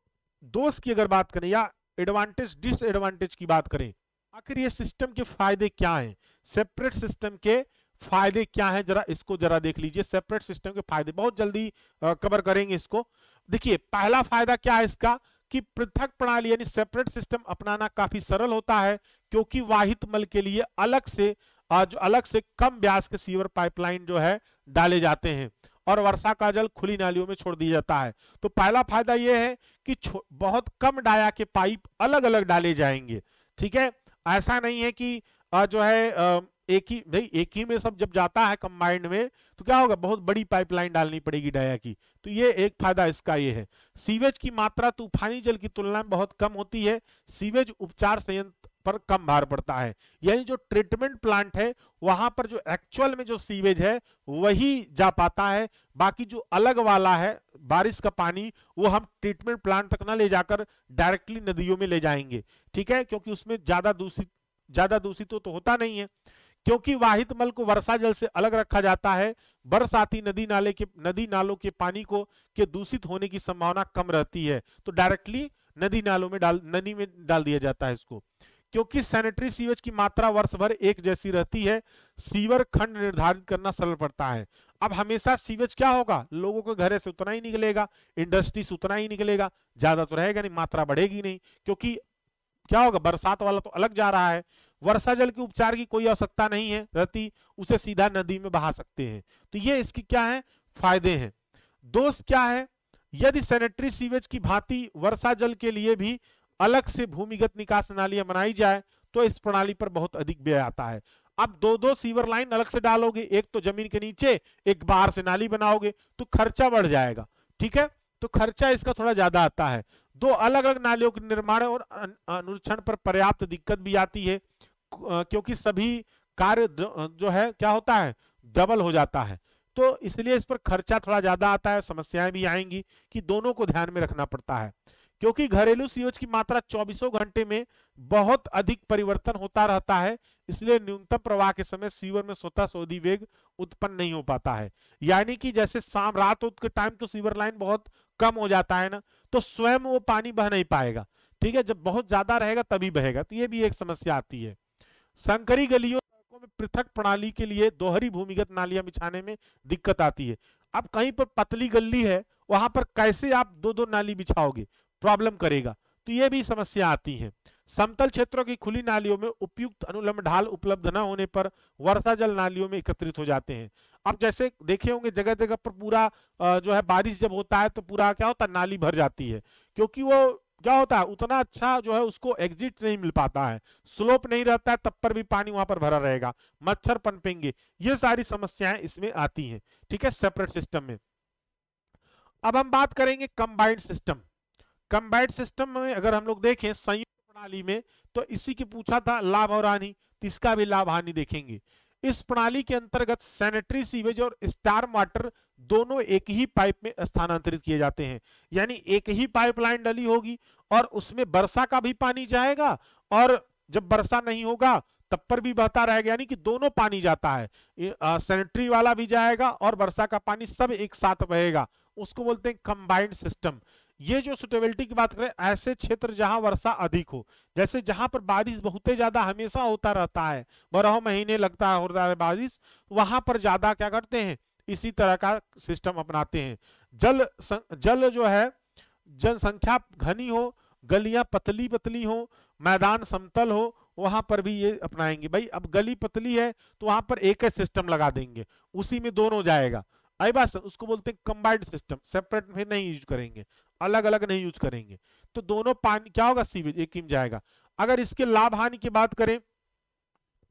दोष की अगर बात करें या एडवांटेज डिसएडवांटेज की बात करें आखिर ये सिस्टम के फायदे क्या हैं सेपरेट सिस्टम के फायदे क्या हैं जरा इसको जरा देख लीजिए सेपरेट सिस्टम के फायदे बहुत जल्दी कवर करेंगे इसको देखिए पहला फायदा क्या है इसका कि पृथक प्रणाली यानी सेपरेट सिस्टम अपनाना काफी सरल होता है क्योंकि वाहित मल के लिए अलग से जो अलग से कम ब्यास के सीवर पाइपलाइन जो है डाले जाते हैं और वर्षा का जल खुली नालियों में छोड़ दिया जाता है तो पहला फायदा यह है कि बहुत कम डाया के पाइप अलग अलग डाले जाएंगे ठीक है ऐसा नहीं है कि जो है एक ही नहीं एक ही में सब जब जाता है कंबाइंड में तो क्या होगा बहुत बड़ी पाइपलाइन डालनी पड़ेगी डाया की तो ये एक फायदा इसका ये है सीवेज की मात्रा तूफानी जल की तुलना में बहुत कम होती है सीवेज उपचार संयंत्र पर कम भार पड़ता है यानी जो ट्रीटमेंट प्लांट है वहां पर जो एक्चुअल में जो सीवेज है वही जा पाता है बाकी जो अलग वाला है बारिश का पानी वो हम ट्रीटमेंट प्लांट तक ना ले जाकर डायरेक्टली नदियों में ले जाएंगे ठीक है क्योंकि उसमें ज्यादा दूषित ज्यादा दूषित तो, तो होता नहीं है क्योंकि वाहित मल को वर्षा जल से अलग रखा जाता है बरसाती नदी नाले के नदी नालों के पानी को के दूषित होने की संभावना कम रहती है तो डायरेक्टली नदी नालों में डाल नदी में डाल दिया जाता है इसको क्योंकि सैनिटरी सीवेज की मात्रा वर्ष भर एक जैसी रहती है सीवर खंड निर्धारित करना सरल पड़ता है अब हमेशा सीवेज क्या होगा लोगों के घरे से उतना ही निकलेगा इंडस्ट्री से उतना ही निकलेगा ज्यादा तो रहेगा नहीं मात्रा बढ़ेगी नहीं क्योंकि क्या होगा बरसात वाला तो अलग जा रहा है वर्षा जल के उपचार की कोई आवश्यकता नहीं है रहती उसे सीधा नदी में बहा सकते हैं तो ये इसकी क्या है फायदे हैं दोष क्या है यदि सैनिटरी सीवेज की भांति वर्षा जल के लिए भी अलग से भूमिगत निकास नालियां बनाई जाए तो इस प्रणाली पर बहुत अधिक व्यय आता है अब दो दो सीवर लाइन अलग से डालोगे एक तो जमीन के नीचे एक बाहर से नाली बनाओगे तो खर्चा बढ़ जाएगा ठीक है तो खर्चा इसका थोड़ा ज्यादा आता है दो अलग अलग नालियों के निर्माण और अनुरक्षण पर पर्याप्त दिक्कत भी आती है क्योंकि सभी कार्य जो है क्या होता है डबल हो जाता है तो इसलिए इस पर खर्चा थोड़ा ज्यादा आता है समस्याएं भी आएंगी कि दोनों को ध्यान में रखना पड़ता है क्योंकि घरेलू सीवेज की मात्रा चौबीसों घंटे में बहुत अधिक परिवर्तन होता रहता है इसलिए न्यूनतम प्रवाह के समय सीवर में स्वतः सोधी वेग उत्पन्न नहीं हो पाता है यानी कि जैसे शाम रात के टाइम तो सीवर लाइन बहुत कम हो जाता है ना तो स्वयं वो पानी बह नहीं पाएगा ठीक है जब बहुत ज्यादा रहेगा तभी बहेगा तो ये भी एक समस्या आती है संकरी गलियों में पृथक प्रणाली के लिए दोहरी भूमिगत नालियां बिछाने में दिक्कत आती है अब कहीं पर पतली गली है वहां पर कैसे आप दो दो नाली बिछाओगे प्रॉब्लम करेगा तो ये भी समस्या आती है समतल क्षेत्रों की खुली नालियों में उपयुक्त अनुलम ढाल उपलब्ध न होने पर वर्षा जल नालियों में एकत्रित हो जाते हैं अब जैसे देखे होंगे जगह जगह पर पूरा जो है बारिश जब होता है तो पूरा क्या होता है नाली भर जाती है क्योंकि वो क्या होता है उतना अच्छा जो है उसको एग्जिट नहीं मिल पाता है स्लोप नहीं रहता है तब पर भी पानी वहां पर भरा रहेगा मच्छर पनपेंगे ये सारी समस्याएं इसमें आती हैं ठीक है सेपरेट सिस्टम में अब हम बात करेंगे कंबाइंड सिस्टम कंबाइट सिस्टम में अगर हम लोग देखें संयुक्त प्रणाली में तो इसी की पूछा था लाभ और हानि इसका भी लाभ हानि देखेंगे इस प्रणाली के अंतर्गत सैनिटरी सीवेज और स्टार वाटर दोनों एक ही पाइप में स्थानांतरित किए जाते हैं यानी एक ही पाइपलाइन डली होगी और उसमें वर्षा का भी पानी जाएगा और जब वर्षा नहीं होगा तब पर भी बहता रहेगा यानी कि दोनों पानी जाता है सैनिटरी वाला भी जाएगा और वर्षा का पानी सब एक साथ बहेगा उसको बोलते हैं कंबाइंड सिस्टम ये जो सुटेबिलिटी की बात करें ऐसे क्षेत्र जहां वर्षा अधिक हो जैसे जहां पर बारिश बहुत ज्यादा हमेशा होता रहता है बारह महीने लगता है होता है बारिश वहां पर ज्यादा क्या करते हैं इसी तरह का सिस्टम अपनाते हैं जल सं, जल जो है जनसंख्या घनी हो गलियां पतली पतली हो मैदान समतल हो वहां पर भी ये अपनाएंगे भाई अब गली पतली है तो वहां पर एक ही सिस्टम लगा देंगे उसी में दोनों जाएगा आई बात उसको बोलते हैं कंबाइंड सिस्टम सेपरेट में नहीं यूज करेंगे अलग अलग नहीं यूज करेंगे तो दोनों पानी क्या होगा सीवेज एक ही जाएगा अगर इसके लाभ हानि की बात करें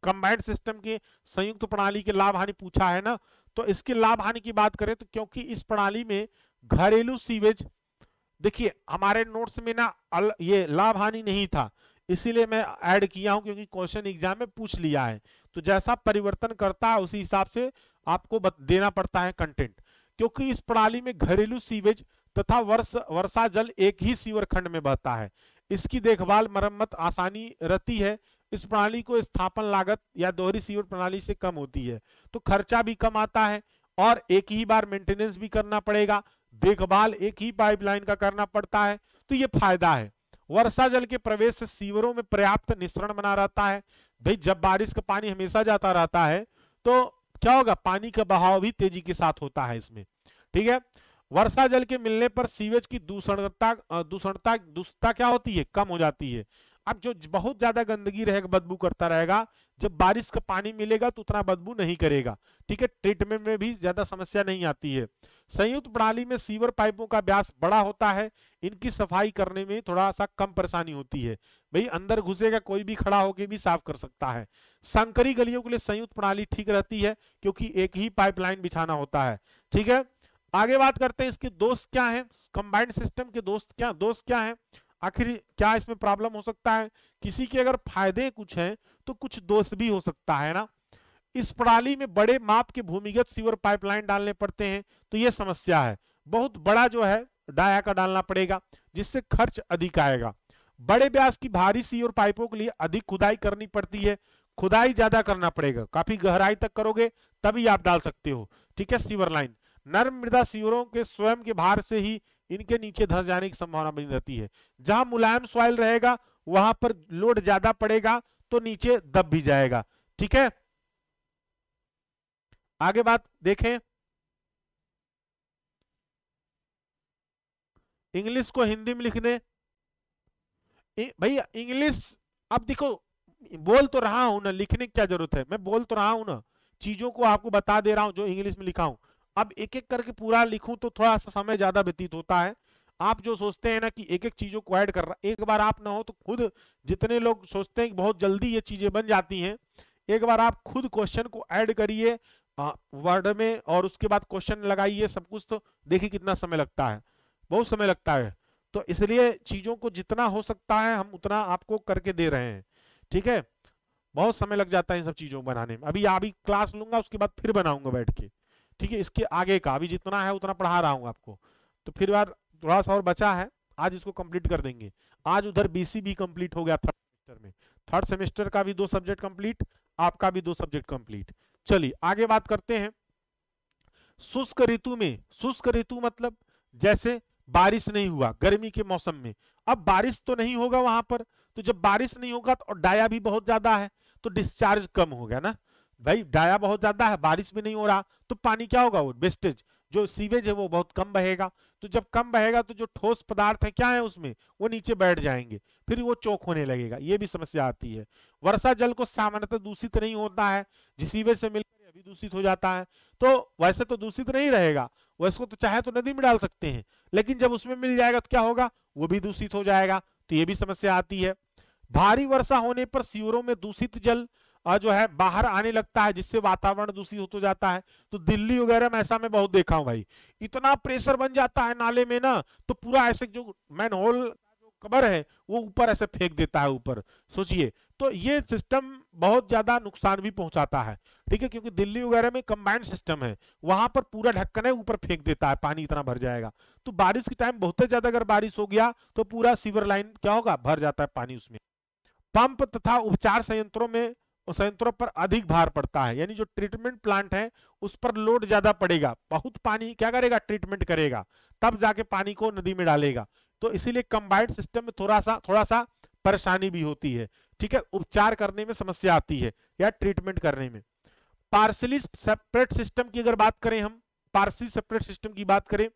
कंबाइंड सिस्टम के संयुक्त तो प्रणाली के लाभ हानि पूछा है ना तो इसके लाभ हानि की बात करें तो क्योंकि इस प्रणाली में घरेलू सीवेज देखिए हमारे नोट्स में ना अल, ये लाभ हानि नहीं था इसीलिए मैं ऐड किया हूं क्योंकि क्वेश्चन एग्जाम में पूछ लिया है तो जैसा परिवर्तन करता है उसी हिसाब से आपको देना पड़ता है कंटेंट क्योंकि इस प्रणाली में घरेलू सीवेज तथा वर्ष वर्षा जल एक ही सीवर खंड में बहता है इसकी देखभाल मरम्मत आसानी रहती है इस प्रणाली को स्थापन लागत या दोहरी सीवर प्रणाली से कम होती है तो खर्चा भी कम आता है और एक ही बार मेंटेनेंस भी करना पड़ेगा देखभाल एक ही पाइपलाइन का करना पड़ता है तो ये फायदा है वर्षा जल के प्रवेश से सीवरों में पर्याप्त निश्रण बना रहता है भाई जब बारिश का पानी हमेशा जाता रहता है तो क्या होगा पानी का बहाव भी तेजी के साथ होता है इसमें ठीक है वर्षा जल के मिलने पर सीवेज की दूषणता दूषणता दूषता क्या होती है कम हो जाती है अब जो बहुत ज्यादा गंदगी रहेगा बदबू करता रहेगा जब बारिश का पानी मिलेगा तो उतना बदबू नहीं करेगा ठीक है ट्रीटमेंट में भी ज्यादा समस्या नहीं आती है संयुक्त प्रणाली में सीवर पाइपों का व्यास बड़ा होता है इनकी सफाई करने में थोड़ा सा कम परेशानी होती है भाई अंदर घुसेगा कोई भी खड़ा होकर भी साफ कर सकता है संकरी गलियों के लिए संयुक्त प्रणाली ठीक रहती है क्योंकि एक ही पाइपलाइन बिछाना होता है ठीक है आगे बात करते हैं इसके दोस्त क्या है कंबाइंड सिस्टम के दोस्त क्या दोस्त क्या है आखिर क्या इसमें प्रॉब्लम हो सकता है किसी के अगर फायदे कुछ हैं तो कुछ दोष भी हो सकता है ना इस प्रणाली में बड़े माप के भूमिगत सीवर पाइपलाइन डालने पड़ते हैं तो यह समस्या है बहुत बड़ा जो है डाया का डालना पड़ेगा जिससे खर्च अधिक आएगा बड़े ब्यास की भारी सीवर पाइपों के लिए अधिक खुदाई करनी पड़ती है खुदाई ज्यादा करना पड़ेगा काफी गहराई तक करोगे तभी आप डाल सकते हो ठीक है सीवर लाइन नर्म मृदा सीवरों के स्वयं के भार से ही इनके नीचे धस जाने की संभावना बनी रहती है जहां मुलायम सॉइल रहेगा वहां पर लोड ज्यादा पड़ेगा तो नीचे दब भी जाएगा ठीक है आगे बात देखें इंग्लिश को हिंदी में लिखने भैया इंग्लिश अब देखो बोल तो रहा हूं ना लिखने की क्या जरूरत है मैं बोल तो रहा हूं ना चीजों को आपको बता दे रहा हूं जो इंग्लिश में लिखा हूं अब एक एक करके पूरा लिखूं तो थोड़ा सा समय ज्यादा व्यतीत होता है आप जो सोचते हैं ना कि एक एक चीजों को ऐड कर रहा एक बार आप ना हो तो खुद जितने लोग सोचते हैं कि बहुत जल्दी ये चीजें बन जाती हैं एक बार आप खुद क्वेश्चन को ऐड करिए वर्ड में और उसके बाद क्वेश्चन लगाइए सब कुछ तो देखिए कितना समय लगता है बहुत समय लगता है तो इसलिए चीजों को जितना हो सकता है हम उतना आपको करके दे रहे हैं ठीक है बहुत समय लग जाता है इन सब चीजों को बनाने में अभी अभी क्लास लूंगा उसके बाद फिर बनाऊंगा बैठ के ठीक है इसके आगे का अभी जितना है उतना पढ़ा रहा हूँ आपको तो फिर बार थोड़ा सा और बचा है आज इसको कंप्लीट कर देंगे आज उधर बीसी भी कंप्लीट हो गया थर्ड सेमेस्टर में थर्ड सेमेस्टर का भी दो सब्जेक्ट कंप्लीट आपका भी दो सब्जेक्ट कंप्लीट चलिए आगे बात करते हैं शुष्क ऋतु में शुष्क ऋतु मतलब जैसे बारिश नहीं हुआ गर्मी के मौसम में अब बारिश तो नहीं होगा वहां पर तो जब बारिश नहीं होगा तो डाया भी बहुत ज्यादा है तो डिस्चार्ज कम हो गया ना भाई डाया बहुत ज्यादा है बारिश भी नहीं हो रहा तो पानी क्या होगा वो वेस्टेज जो सीवेज है वो बहुत कम बहेगा तो जब कम बहेगा तो जो ठोस पदार्थ है क्या है उसमें वो नीचे बैठ जाएंगे फिर वो चौक होने लगेगा ये भी समस्या आती है वर्षा जल को सामान्यतः दूषित नहीं होता है जिस सीवेज से मिलकर अभी दूषित हो जाता है तो वैसे तो दूषित नहीं रहेगा वैसे तो चाहे तो नदी में डाल सकते हैं लेकिन जब उसमें मिल जाएगा तो क्या होगा वो भी दूषित हो जाएगा तो ये भी समस्या आती है भारी वर्षा होने पर सीवरों में दूषित जल जो है बाहर आने लगता है जिससे वातावरण दूषित होता जाता है तो दिल्ली वगैरह में ऐसा मैं बहुत देखा हूं भाई इतना प्रेशर बन जाता है नाले में ना तो पूरा ऐसे जो मैन होल कबर है वो ऊपर ऐसे फेंक देता है ऊपर सोचिए तो ये सिस्टम बहुत ज्यादा नुकसान भी पहुंचाता है ठीक है क्योंकि दिल्ली वगैरह में कंबाइंड सिस्टम है वहां पर पूरा ढक्कन है ऊपर फेंक देता है पानी इतना भर जाएगा तो बारिश के टाइम बहुत ज्यादा अगर बारिश हो गया तो पूरा सीवर लाइन क्या होगा भर जाता है पानी उसमें पंप तथा उपचार संयंत्रों में संयंत्रों पर अधिक भार पड़ता है यानी जो ट्रीटमेंट प्लांट है उस पर लोड ज्यादा पड़ेगा बहुत पानी क्या करेगा ट्रीटमेंट करेगा तब जाके पानी को नदी में डालेगा तो इसीलिए कंबाइंड सिस्टम में थोड़ा सा थोड़ा सा परेशानी भी होती है ठीक है उपचार करने में समस्या आती है या ट्रीटमेंट करने में पार्सली सेपरेट सिस्टम की अगर बात करें हम पार्सली सेपरेट सिस्टम की बात करें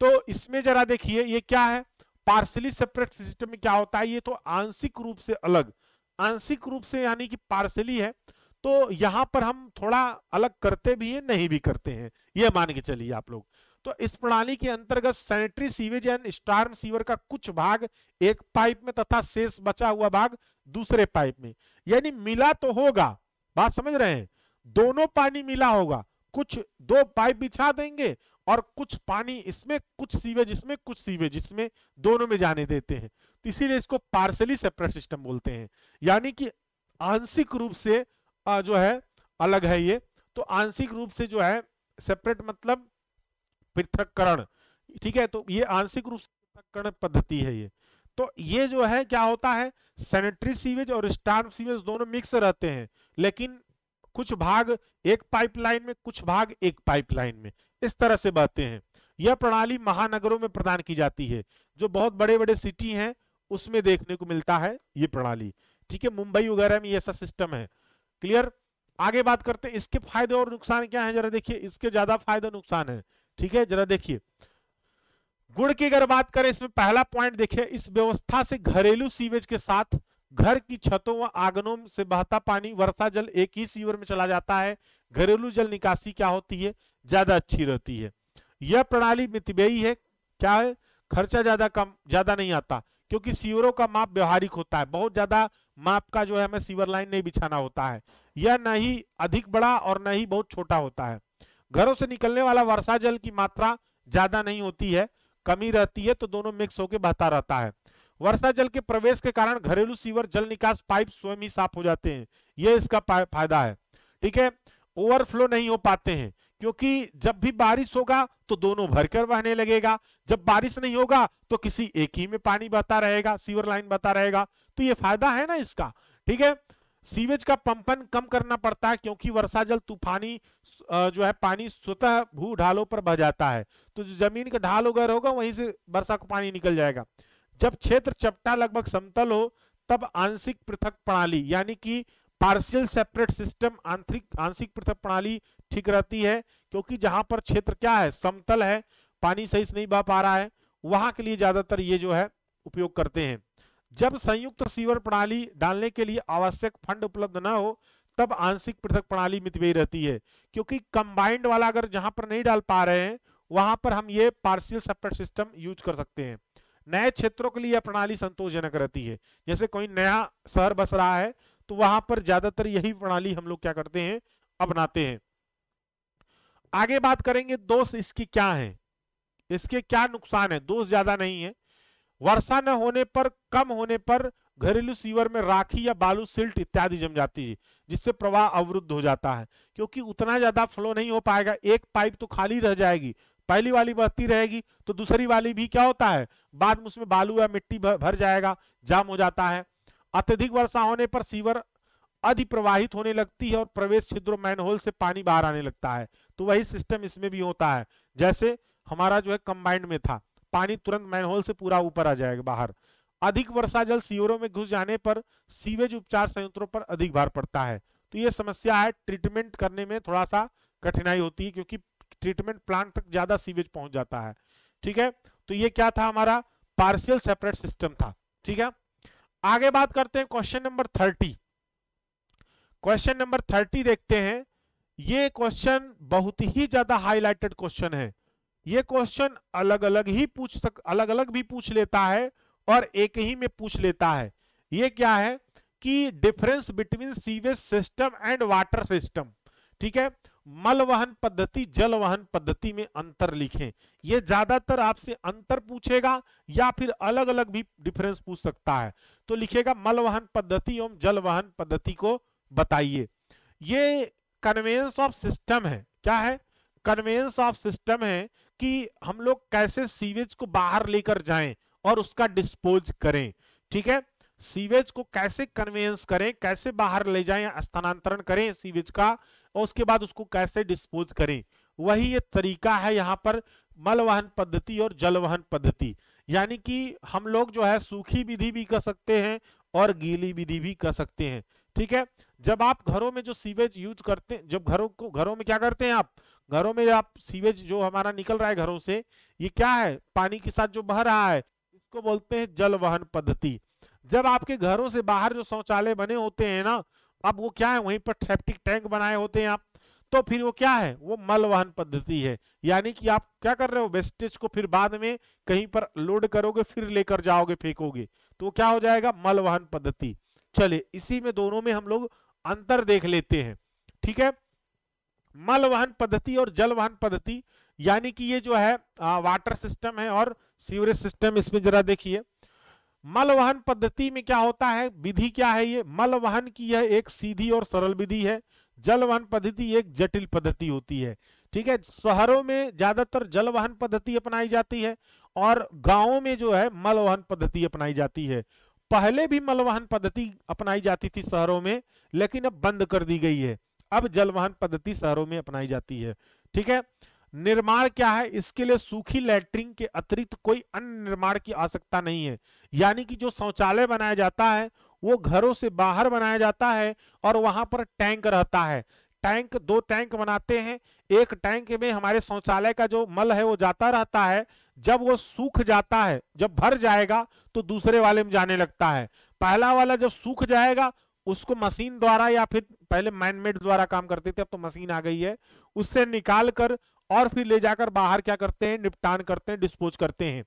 तो इसमें जरा देखिए ये क्या है पार्सली सेपरेट सिस्टम में क्या होता है ये तो आंशिक रूप से अलग आंशिक रूप से यानी कि पार्सली है तो यहां पर हम थोड़ा अलग करते भी हैं नहीं भी करते हैं यह मान के चलिए आप लोग तो इस प्रणाली के अंतर्गत sanitary sewage and storm sewer का कुछ भाग एक पाइप में तथा शेष बचा हुआ भाग दूसरे पाइप में यानी मिला तो होगा बात समझ रहे हैं दोनों पानी मिला होगा कुछ दो पाइप बिछा देंगे और कुछ पानी इसमें कुछ सीवेज इसमें कुछ सीवेज इसमें दोनों में जाने देते हैं तो इसीलिए इसको पार्सली सेपरेट सिस्टम बोलते हैं यानी कि आंशिक रूप से जो है अलग है ये तो आंशिक रूप से जो है सेपरेट मतलब पृथककरण ठीक है तो ये आंशिक रूप से पृथककरण पद्धति है ये तो ये जो है क्या होता है सैनिटरी सीवेज और स्टार्म सीवेज दोनों मिक्स रहते हैं लेकिन कुछ भाग एक पाइपलाइन में कुछ भाग एक पाइपलाइन में इस तरह से बहते हैं यह प्रणाली महानगरों में प्रदान की जाती है जो बहुत बड़े बड़े सिटी हैं उसमें देखने को मिलता है ये प्रणाली ठीक है मुंबई वगैरह में ऐसा सिस्टम है क्लियर आगे बात करते हैं इसके फायदे और नुकसान क्या है जरा देखिए इसके ज्यादा फायदे नुकसान है ठीक है जरा देखिए गुड़ की अगर बात करें इसमें पहला पॉइंट देखिए इस व्यवस्था से घरेलू सीवेज के साथ घर की छतों व आंगनों से बहता पानी वर्षा जल एक ही सीवर में चला जाता है घरेलू जल निकासी क्या होती है ज्यादा अच्छी रहती है यह प्रणाली मितव्ययी है क्या है खर्चा ज्यादा कम ज्यादा नहीं आता क्योंकि सीवरों का माप व्यवहारिक होता है बहुत ज्यादा माप का जो है हमें सीवर लाइन नहीं बिछाना होता है यह न ही अधिक बड़ा और न ही बहुत छोटा होता है घरों से निकलने वाला वर्षा जल की मात्रा ज्यादा नहीं होती है कमी रहती है तो दोनों मिक्स होकर बहता रहता है वर्षा जल के प्रवेश के कारण घरेलू सीवर जल निकास पाइप स्वयं ही साफ हो जाते हैं यह इसका फायदा है ठीक है ओवरफ्लो नहीं हो पाते हैं क्योंकि जब भी बारिश होगा तो दोनों भरकर बहने लगेगा जब बारिश नहीं होगा तो किसी एक ही में पानी बहता रहेगा सीवर लाइन बहता रहेगा तो ये फायदा है ना इसका ठीक है सीवेज का पंपन कम करना पड़ता है क्योंकि वर्षा जल तूफानी जो है पानी स्वतः भू ढालों पर बह जाता है तो जो जमीन का ढाल वगैरह होगा वहीं से वर्षा का पानी निकल जाएगा जब क्षेत्र चपटा लगभग समतल हो तब आंशिक पृथक प्रणाली यानी कि पार्शियल सेपरेट सिस्टम आंतरिक आंशिक पृथक प्रणाली ठीक रहती है क्योंकि जहां पर क्षेत्र क्या है समतल है पानी सही से नहीं बह पा रहा है वहां के लिए ज्यादातर ये जो है उपयोग करते हैं जब संयुक्त सीवर प्रणाली डालने के लिए आवश्यक फंड उपलब्ध न हो तब आंशिक पृथक प्रणाली मितव्ययी रहती है क्योंकि कंबाइंड वाला अगर जहां पर नहीं डाल पा रहे हैं वहां पर हम ये पार्शियल सेपरेट सिस्टम यूज कर सकते हैं नए क्षेत्रों के लिए यह प्रणाली संतोषजनक रहती है जैसे कोई नया शहर बस रहा है तो वहां पर ज्यादातर यही प्रणाली हम लोग क्या करते हैं अपनाते हैं आगे बात करेंगे दोष इसकी क्या है इसके क्या नुकसान है दोष ज्यादा नहीं है वर्षा न होने पर कम होने पर घरेलू सीवर में राखी या बालू सिल्ट इत्यादि जम जाती है जिससे प्रवाह अवरुद्ध हो जाता है क्योंकि उतना ज्यादा फ्लो नहीं हो पाएगा एक पाइप तो खाली रह जाएगी पहली वाली बहती रहेगी तो दूसरी वाली भी क्या होता है बाद में उसमें बालू या मिट्टी भर जाएगा जाम हो जाता है अत्यधिक वर्षा होने पर सीवर अधिप्रवाहित होने लगती है और प्रवेश छिद्र मैनहोल से पानी बाहर आने लगता है तो वही सिस्टम इसमें भी होता है जैसे हमारा जो है कंबाइंड में था पानी तुरंत मैनहोल से पूरा ऊपर आ जाएगा बाहर अधिक वर्षा जल सीवरों में घुस जाने पर सीवेज उपचार संयंत्रों पर अधिक भार पड़ता है तो ये समस्या है ट्रीटमेंट करने में थोड़ा सा कठिनाई होती है क्योंकि ट्रीटमेंट प्लांट तक ज्यादा सीवेज पहुंच जाता है ठीक है तो ये क्या था हमारा पार्शियल सेपरेट सिस्टम था ठीक है आगे बात करते हैं question number thirty question number thirty देखते हैं ये क्वेश्चन बहुत ही ज्यादा हाईलाइटेड क्वेश्चन है ये क्वेश्चन अलग अलग ही पूछ सक अलग अलग भी पूछ लेता है और एक ही में पूछ लेता है ये क्या है कि difference between sewage system and water system ठीक है मल वहन पद्धति जल वहन पद्धति में अंतर लिखें यह ज्यादातर आपसे अंतर पूछेगा या फिर अलग अलग भी डिफरेंस पूछ सकता है तो लिखेगा मल वहन पद्धति एवं जल वहन पद्धति को बताइए ये कन्वेंस ऑफ सिस्टम है क्या है कन्वेंस ऑफ सिस्टम है कि हम लोग कैसे सीवेज को बाहर लेकर जाएं और उसका डिस्पोज करें ठीक है सीवेज को कैसे कन्वेंस करें कैसे बाहर ले जाएं स्थानांतरण करें सीवेज का और उसके बाद उसको कैसे डिस्पोज करें वही ये तरीका है यहाँ पर मलवहन पद्धति और जलवहन पद्धति यानी कि हम लोग जो है सूखी विधि भी कर सकते हैं और गीली विधि भी कर सकते हैं ठीक है जब आप घरों में जो सीवेज यूज करते हैं जब घरों को घरों में क्या करते हैं आप घरों में आप सीवेज जो हमारा निकल रहा है घरों से ये क्या है पानी के साथ जो बह रहा है इसको बोलते हैं जल वहन पद्धति जब आपके घरों से बाहर जो शौचालय बने होते हैं ना अब वो क्या है वहीं पर सेप्टिक टैंक बनाए होते हैं आप तो फिर वो क्या है वो मल वाहन पद्धति है यानी कि आप क्या कर रहे हो वेस्टेज को फिर बाद में कहीं पर लोड करोगे फिर लेकर जाओगे फेंकोगे तो क्या हो जाएगा मल वाहन पद्धति चले इसी में दोनों में हम लोग अंतर देख लेते हैं ठीक है मल वाहन पद्धति और जल वाहन पद्धति यानी कि ये जो है आ, वाटर सिस्टम है और सीवरेज सिस्टम इसमें जरा देखिए मलवहन पद्धति में क्या होता है विधि क्या है ये मलवहन की यह एक सीधी और सरल विधि है जलवहन पद्धति एक जटिल पद्धति होती है ठीक है शहरों में ज्यादातर जलवहन पद्धति अपनाई जाती है और गांवों में जो है मलवहन पद्धति अपनाई जाती है पहले भी मलवहन पद्धति अपनाई जाती थी शहरों में लेकिन अब बंद कर दी गई है अब जलवहन पद्धति शहरों में अपनाई जाती है ठीक है निर्माण क्या है इसके लिए सूखी लैट्रिन के अतिरिक्त कोई अन्य निर्माण की आवश्यकता नहीं है यानी कि जो शौचालय बनाया जाता है वो घरों से बाहर बनाया जाता है और वहां पर टैंक रहता है टैंक दो टैंक बनाते हैं एक टैंक में हमारे शौचालय का जो मल है वो जाता रहता है जब वो सूख जाता है जब भर जाएगा तो दूसरे वाले में जाने लगता है पहला वाला जब सूख जाएगा उसको मशीन द्वारा या फिर पहले मैनमेड द्वारा काम करते थे अब तो मशीन आ गई है उससे निकाल कर और फिर ले जाकर बाहर क्या करते हैं निपटान करते हैं डिस्पोज करते हैं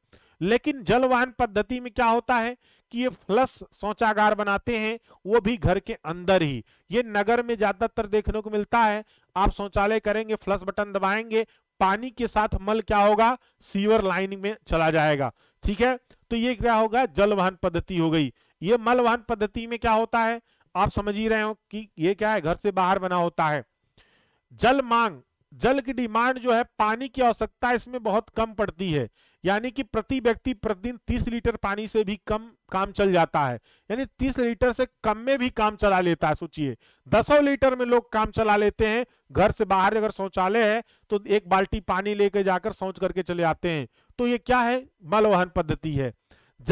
लेकिन जलवाहन पद्धति में क्या होता है कि ये फ्लस शौचागार बनाते हैं वो भी घर के अंदर ही ये नगर में ज्यादातर देखने को मिलता है आप शौचालय करेंगे फ्लस बटन दबाएंगे पानी के साथ मल क्या होगा सीवर लाइन में चला जाएगा ठीक है तो ये क्या होगा जलवाहन पद्धति हो गई ये मलवाहन पद्धति में क्या होता है आप समझ ही रहे हो कि ये क्या है घर से बाहर बना होता है जल मांग जल की डिमांड जो है पानी की आवश्यकता इसमें बहुत कम पड़ती है यानी कि प्रति व्यक्ति प्रतिदिन 30 लीटर पानी से भी कम काम चल जाता है यानी 30 लीटर से कम में भी काम चला लेता है सोचिए दसों लीटर में लोग काम चला लेते हैं घर से बाहर अगर शौचालय है तो एक बाल्टी पानी लेके जाकर शौच करके चले आते हैं तो ये क्या है मलवहन पद्धति है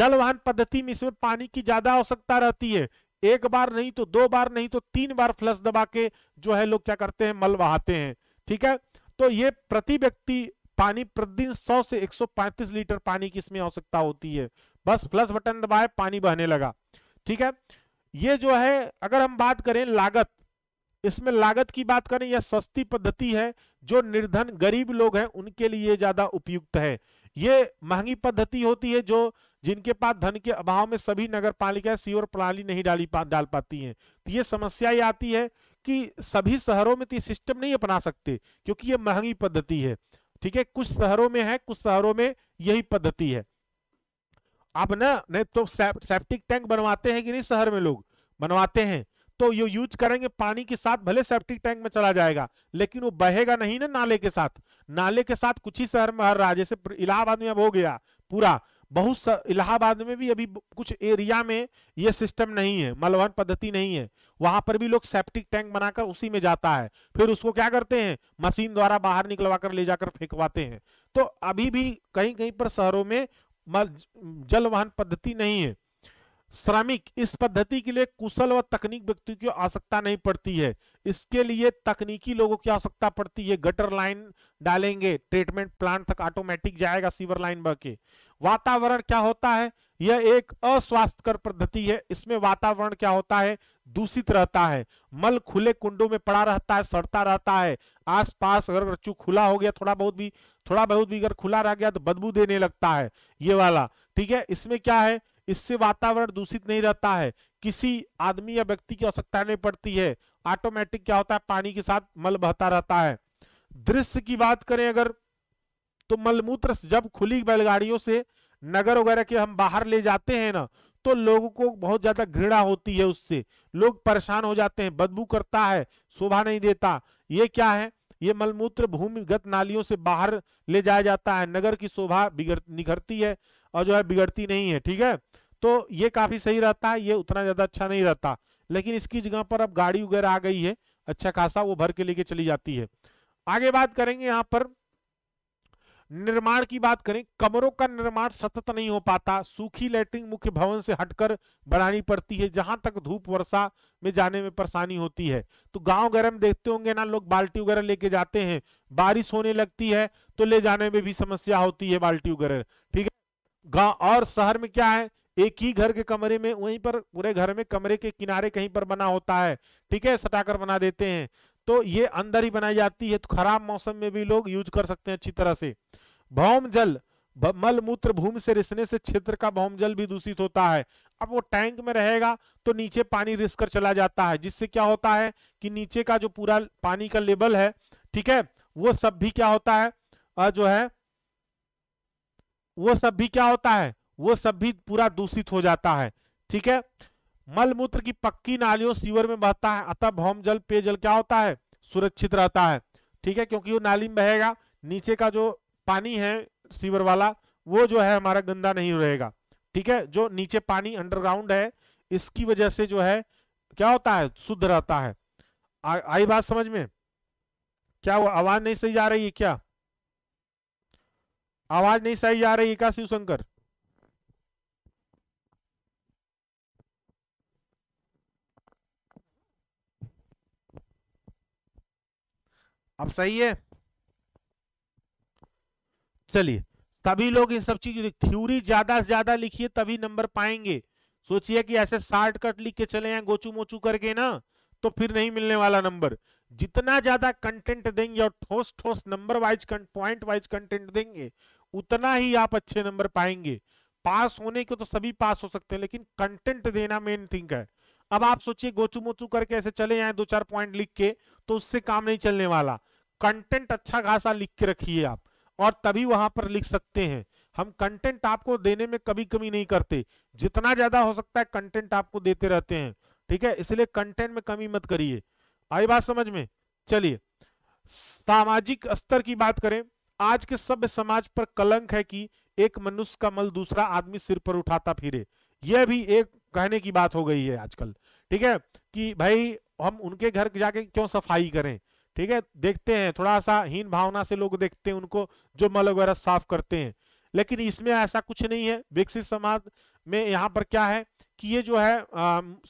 जलवाहन पद्धति में इसमें पानी की ज्यादा आवश्यकता रहती है एक बार नहीं तो दो बार नहीं तो तीन बार फ्लश दबा के जो है लोग क्या करते हैं मल बहाते हैं ठीक है तो ये प्रति व्यक्ति पानी प्रतिदिन 100 से 135 लीटर पानी की इसमें आवश्यकता होती है बस प्लस बटन दबाए पानी बहने लगा ठीक है ये जो है अगर हम बात करें लागत इसमें लागत की बात करें यह सस्ती पद्धति है जो निर्धन गरीब लोग हैं उनके लिए ज्यादा उपयुक्त है ये महंगी पद्धति होती है जो जिनके पास धन के अभाव में सभी नगर पालिका सीवर प्रणाली नहीं डाली पा, डाल पाती हैं तो ये समस्या आती है कि सभी शहरों में तो ये सिस्टम नहीं अपना सकते क्योंकि ये महंगी पद्धति है ठीक है कुछ शहरों में है कुछ शहरों में यही पद्धति है आप ना नहीं तो सेप्टिक टैंक बनवाते हैं कि नहीं शहर में लोग बनवाते हैं तो ये यूज करेंगे पानी के साथ भले सेप्टिक टैंक में चला जाएगा लेकिन वो बहेगा नहीं ना नाले के साथ नाले के साथ कुछ ही शहर में हर रहा जैसे इलाहाबाद में अब हो गया पूरा बहुत सा इलाहाबाद में भी अभी कुछ एरिया में यह सिस्टम नहीं है मलबन पद्धति नहीं है वहां पर भी लोग सेप्टिक टैंक बनाकर उसी में जाता है फिर उसको क्या करते हैं मशीन द्वारा बाहर निकलवा कर ले जाकर फेंकवाते हैं तो अभी भी कहीं कहीं पर शहरों में जल वाहन पद्धति नहीं है श्रमिक इस पद्धति के लिए कुशल व तकनीक व्यक्ति की आवश्यकता नहीं पड़ती है इसके लिए तकनीकी लोगों की आवश्यकता पड़ती है गटर लाइन डालेंगे ट्रीटमेंट प्लांट तक ऑटोमेटिक जाएगा सीवर लाइन बह के वातावरण क्या होता है यह एक अस्वास्थ्यकर पद्धति है इसमें वातावरण क्या होता है दूषित रहता है मल खुले कुंडों में पड़ा रहता है सड़ता रहता है आसपास अगर रच्चू खुला हो गया थोड़ा बहुत भी थोड़ा बहुत भी अगर खुला रह गया तो बदबू देने लगता है ये वाला ठीक है इसमें क्या है इससे वातावरण दूषित नहीं रहता है किसी आदमी या व्यक्ति की आवश्यकता नहीं पड़ती है ऑटोमेटिक क्या होता है पानी के साथ मल बहता रहता है दृश्य की बात करें अगर तो मलमूत्र जब खुली बैलगाड़ियों से नगर वगैरह के हम बाहर ले जाते हैं ना तो लोगों को बहुत ज्यादा घृणा होती है उससे लोग परेशान हो जाते हैं बदबू करता है शोभा नहीं देता ये क्या है ये मलमूत्र भूमिगत नालियों से बाहर ले जाया जाता है नगर की शोभा निखरती है और जो है बिगड़ती नहीं है ठीक है तो ये काफी सही रहता है ये उतना ज्यादा अच्छा नहीं रहता लेकिन इसकी जगह पर अब गाड़ी वगैरह आ गई है अच्छा खासा वो भर के लेके चली जाती है आगे बात करेंगे यहाँ पर निर्माण की बात करें कमरों का निर्माण सतत नहीं हो पाता सूखी लेटरिन मुख्य भवन से हटकर बनानी पड़ती है जहां तक धूप वर्षा में जाने में परेशानी होती है तो गांव घर में देखते होंगे ना लोग बाल्टी वगैरह लेके जाते हैं बारिश होने लगती है तो ले जाने में भी समस्या होती है बाल्टी वगैरह ठीक है गाँव और शहर में क्या है एक ही घर के कमरे में वहीं पर पूरे घर में कमरे के किनारे कहीं पर बना होता है ठीक है सटाकर बना देते हैं तो ये अंदर ही बनाई जाती है तो खराब मौसम में भी लोग यूज कर सकते हैं अच्छी तरह से भौम जल मल मूत्र भूमि से रिसने से क्षेत्र का भौम जल भी दूषित होता है अब वो टैंक में रहेगा तो नीचे पानी रिस कर चला जाता है जिससे क्या होता है कि नीचे का जो पूरा पानी का लेवल है ठीक है वो सब भी क्या होता है और जो है वो सब भी क्या होता है वो सब भी पूरा दूषित हो जाता है ठीक है मल मूत्र की पक्की नालियों सीवर में बहता है अतः भौम जल पेयजल क्या होता है सुरक्षित रहता है ठीक है क्योंकि वो नाली में बहेगा नीचे का जो पानी है सीवर वाला वो जो है हमारा गंदा नहीं रहेगा ठीक है जो नीचे पानी अंडरग्राउंड है इसकी वजह से जो है क्या होता है शुद्ध रहता है आ, आई बात समझ में क्या वो आवाज नहीं सही जा रही है क्या आवाज नहीं सही जा रही है क्या शिवशंकर अब सही है चलिए तभी लोग इन सब चीज थ्यूरी ज्यादा से ज्यादा लिखिए तभी नंबर पाएंगे सोचिए कि ऐसे शॉर्टकट लिख के चले हैं गोचू मोचू करके ना तो फिर नहीं मिलने वाला नंबर जितना ज्यादा कंटेंट देंगे और ठोस ठोस number wise point wise content देंगे उतना ही आप अच्छे नंबर पाएंगे पास होने के तो सभी पास हो सकते हैं लेकिन कंटेंट देना मेन थिंग है अब आप सोचिए गोचू मोचू करके ऐसे चले जाए दो चार पॉइंट लिख के तो उससे काम नहीं चलने वाला कंटेंट अच्छा खासा लिख के रखिए आप और तभी वहां पर लिख सकते हैं हम कंटेंट आपको देने में कभी कमी नहीं करते जितना ज्यादा हो सकता है कंटेंट आपको देते रहते हैं ठीक है इसलिए कंटेंट में कमी मत करिए आई बात समझ में चलिए सामाजिक स्तर की बात करें आज के सभ्य समाज पर कलंक है कि एक मनुष्य का मल दूसरा आदमी सिर पर उठाता फिरे यह भी एक कहने की बात हो गई है आजकल ठीक है कि भाई हम उनके घर जाके क्यों सफाई करें ठीक है देखते हैं थोड़ा सा हीन भावना से लोग देखते हैं उनको जो मल वगैरह साफ करते हैं लेकिन इसमें ऐसा कुछ नहीं है विकसित समाज में यहाँ पर क्या है कि ये जो है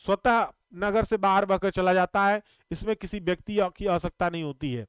स्वतः नगर से बाहर बहकर चला जाता है इसमें किसी व्यक्ति की आवश्यकता नहीं होती है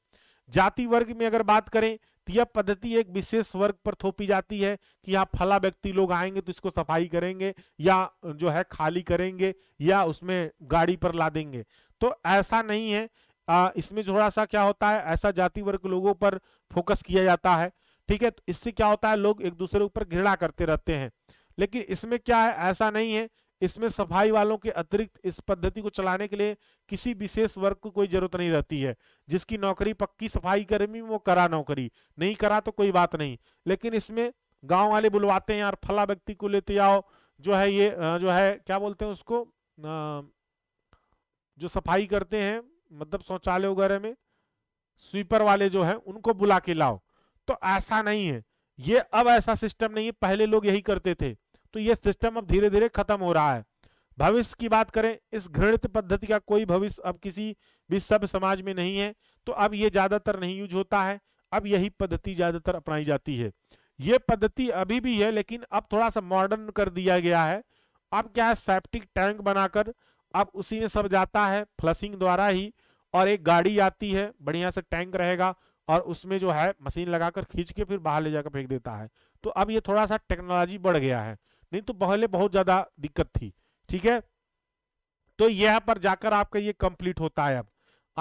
जाति वर्ग में अगर बात करें तो यह पद्धति एक विशेष वर्ग पर थोपी जाती है कि यहाँ फला व्यक्ति लोग आएंगे तो इसको सफाई करेंगे या जो है खाली करेंगे या उसमें गाड़ी पर ला देंगे तो ऐसा नहीं है आ, इसमें थोड़ा सा क्या होता है ऐसा जाति वर्ग लोगों पर फोकस किया जाता है ठीक है तो इससे क्या होता है लोग एक दूसरे ऊपर घृणा करते रहते हैं लेकिन इसमें क्या है ऐसा नहीं है इसमें सफाई वालों के अतिरिक्त इस पद्धति को चलाने के लिए किसी विशेष वर्ग को कोई जरूरत नहीं रहती है जिसकी नौकरी पक्की सफाई कर्मी वो करा नौकरी नहीं करा तो कोई बात नहीं लेकिन इसमें गांव वाले बुलवाते हैं यार फला व्यक्ति को लेते आओ जो है ये जो है क्या बोलते हैं उसको जो सफाई करते हैं मतलब शौचालय वगैरह में स्वीपर वाले जो है उनको बुला के लाओ तो ऐसा नहीं है ये अब ऐसा सिस्टम नहीं है पहले लोग यही करते थे तो ये सिस्टम अब धीरे धीरे खत्म हो रहा है भविष्य की बात करें इस घृणित पद्धति का कोई भविष्य अब किसी भी सब समाज में नहीं है तो अब ये ज्यादातर नहीं यूज होता है अब यही पद्धति ज्यादातर अपनाई जाती है ये पद्धति अभी भी है लेकिन अब थोड़ा सा मॉडर्न कर दिया गया है अब क्या है सेप्टिक टैंक बनाकर अब उसी में सब जाता है फ्लशिंग द्वारा ही और एक गाड़ी आती है बढ़िया से टैंक रहेगा और उसमें जो है मशीन लगाकर खींच के फिर बाहर ले जाकर फेंक देता है तो अब ये थोड़ा सा टेक्नोलॉजी बढ़ गया है नहीं तो पहले बहुत ज्यादा दिक्कत थी ठीक है तो यह पर जाकर आपका ये कंप्लीट होता है अब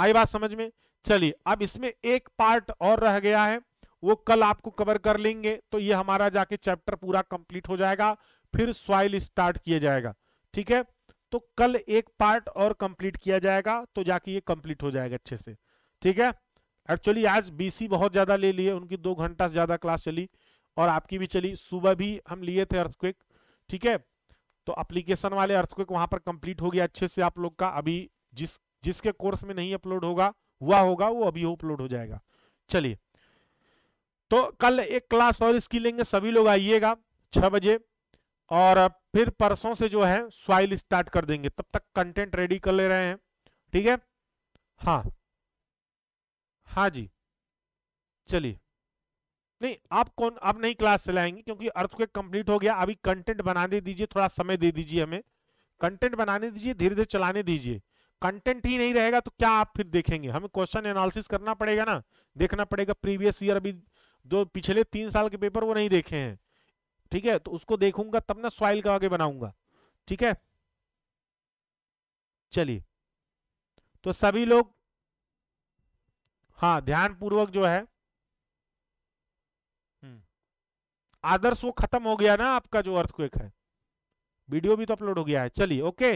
आई बात समझ में चलिए अब इसमें एक पार्ट और रह गया है वो कल आपको कवर कर लेंगे तो ये हमारा जाके चैप्टर पूरा कंप्लीट हो जाएगा फिर सॉइल स्टार्ट किया जाएगा ठीक है तो कल एक पार्ट और कंप्लीट किया जाएगा तो जाके ये कंप्लीट हो जाएगा अच्छे से ठीक है एक्चुअली आज बीसी बहुत ज़्यादा ले लिए उनकी दो घंटा से ज़्यादा क्लास चली और आपकी भी चली सुबह भी हम लिए थे अर्थक्विक ठीक है तो अप्लीकेशन वाले अर्थक्विक वहां पर कंप्लीट हो गया अच्छे से आप लोग का अभी जिस जिसके कोर्स में नहीं अपलोड होगा हुआ होगा वो अभी अपलोड हो जाएगा चलिए तो कल एक क्लास और इसकी लेंगे सभी लोग आइएगा छह बजे और फिर परसों से जो है सॉइल स्टार्ट कर देंगे तब तक कंटेंट रेडी कर ले रहे हैं ठीक है हाँ हाँ जी चलिए नहीं आप कौन आप नहीं क्लास से लाएंगे क्योंकि अर्थ के कंप्लीट हो गया अभी कंटेंट बनाने दीजिए थोड़ा समय दे दीजिए हमें कंटेंट बनाने दीजिए धीरे धीरे चलाने दीजिए कंटेंट ही नहीं रहेगा तो क्या आप फिर देखेंगे हमें क्वेश्चन एनालिसिस करना पड़ेगा ना देखना पड़ेगा प्रीवियस ईयर अभी दो पिछले तीन साल के पेपर वो नहीं देखे हैं ठीक है तो उसको देखूंगा तब ना सॉइल का आगे बनाऊंगा ठीक है चलिए तो सभी लोग हाँ ध्यान पूर्वक जो है हम्म, आदर्श वो खत्म हो गया ना आपका जो अर्थक्वेक है वीडियो भी तो अपलोड हो गया है चलिए ओके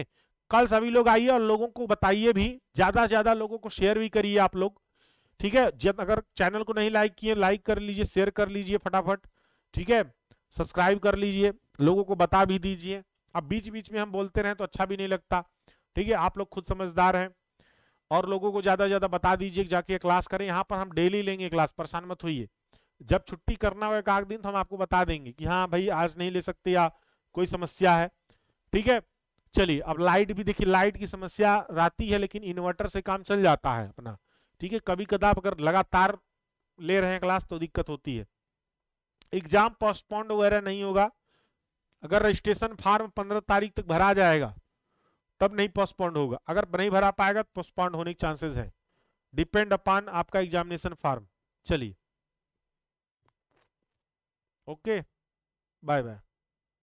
कल सभी लोग आइए और लोगों को बताइए भी ज्यादा से ज्यादा लोगों को शेयर भी करिए आप लोग ठीक है जब अगर चैनल को नहीं लाइक किए लाइक कर लीजिए शेयर कर लीजिए फटाफट ठीक है सब्सक्राइब कर लीजिए लोगों को बता भी दीजिए अब बीच बीच में हम बोलते रहें तो अच्छा भी नहीं लगता ठीक है आप लोग खुद समझदार हैं और लोगों को ज़्यादा से ज़्यादा बता दीजिए जाके क्लास करें यहाँ पर हम डेली लेंगे क्लास परेशान मत होइए जब छुट्टी करना होगा एक दिन तो हम आपको बता देंगे कि हाँ भाई आज नहीं ले सकते या कोई समस्या है ठीक है चलिए अब लाइट भी देखिए लाइट की समस्या रहती है लेकिन इन्वर्टर से काम चल जाता है अपना ठीक है कभी कदाप अगर लगातार ले रहे हैं क्लास तो दिक्कत होती है एग्जाम पोस्टपोन्ड वगैरह नहीं होगा अगर रजिस्ट्रेशन फॉर्म पंद्रह तारीख तक भरा जाएगा तब नहीं पोस्टपोन्ड होगा अगर नहीं भरा पाएगा तो पोस्टपोन्ड होने के चांसेस है डिपेंड अपॉन आपका एग्जामिनेशन फॉर्म चलिए ओके बाय बाय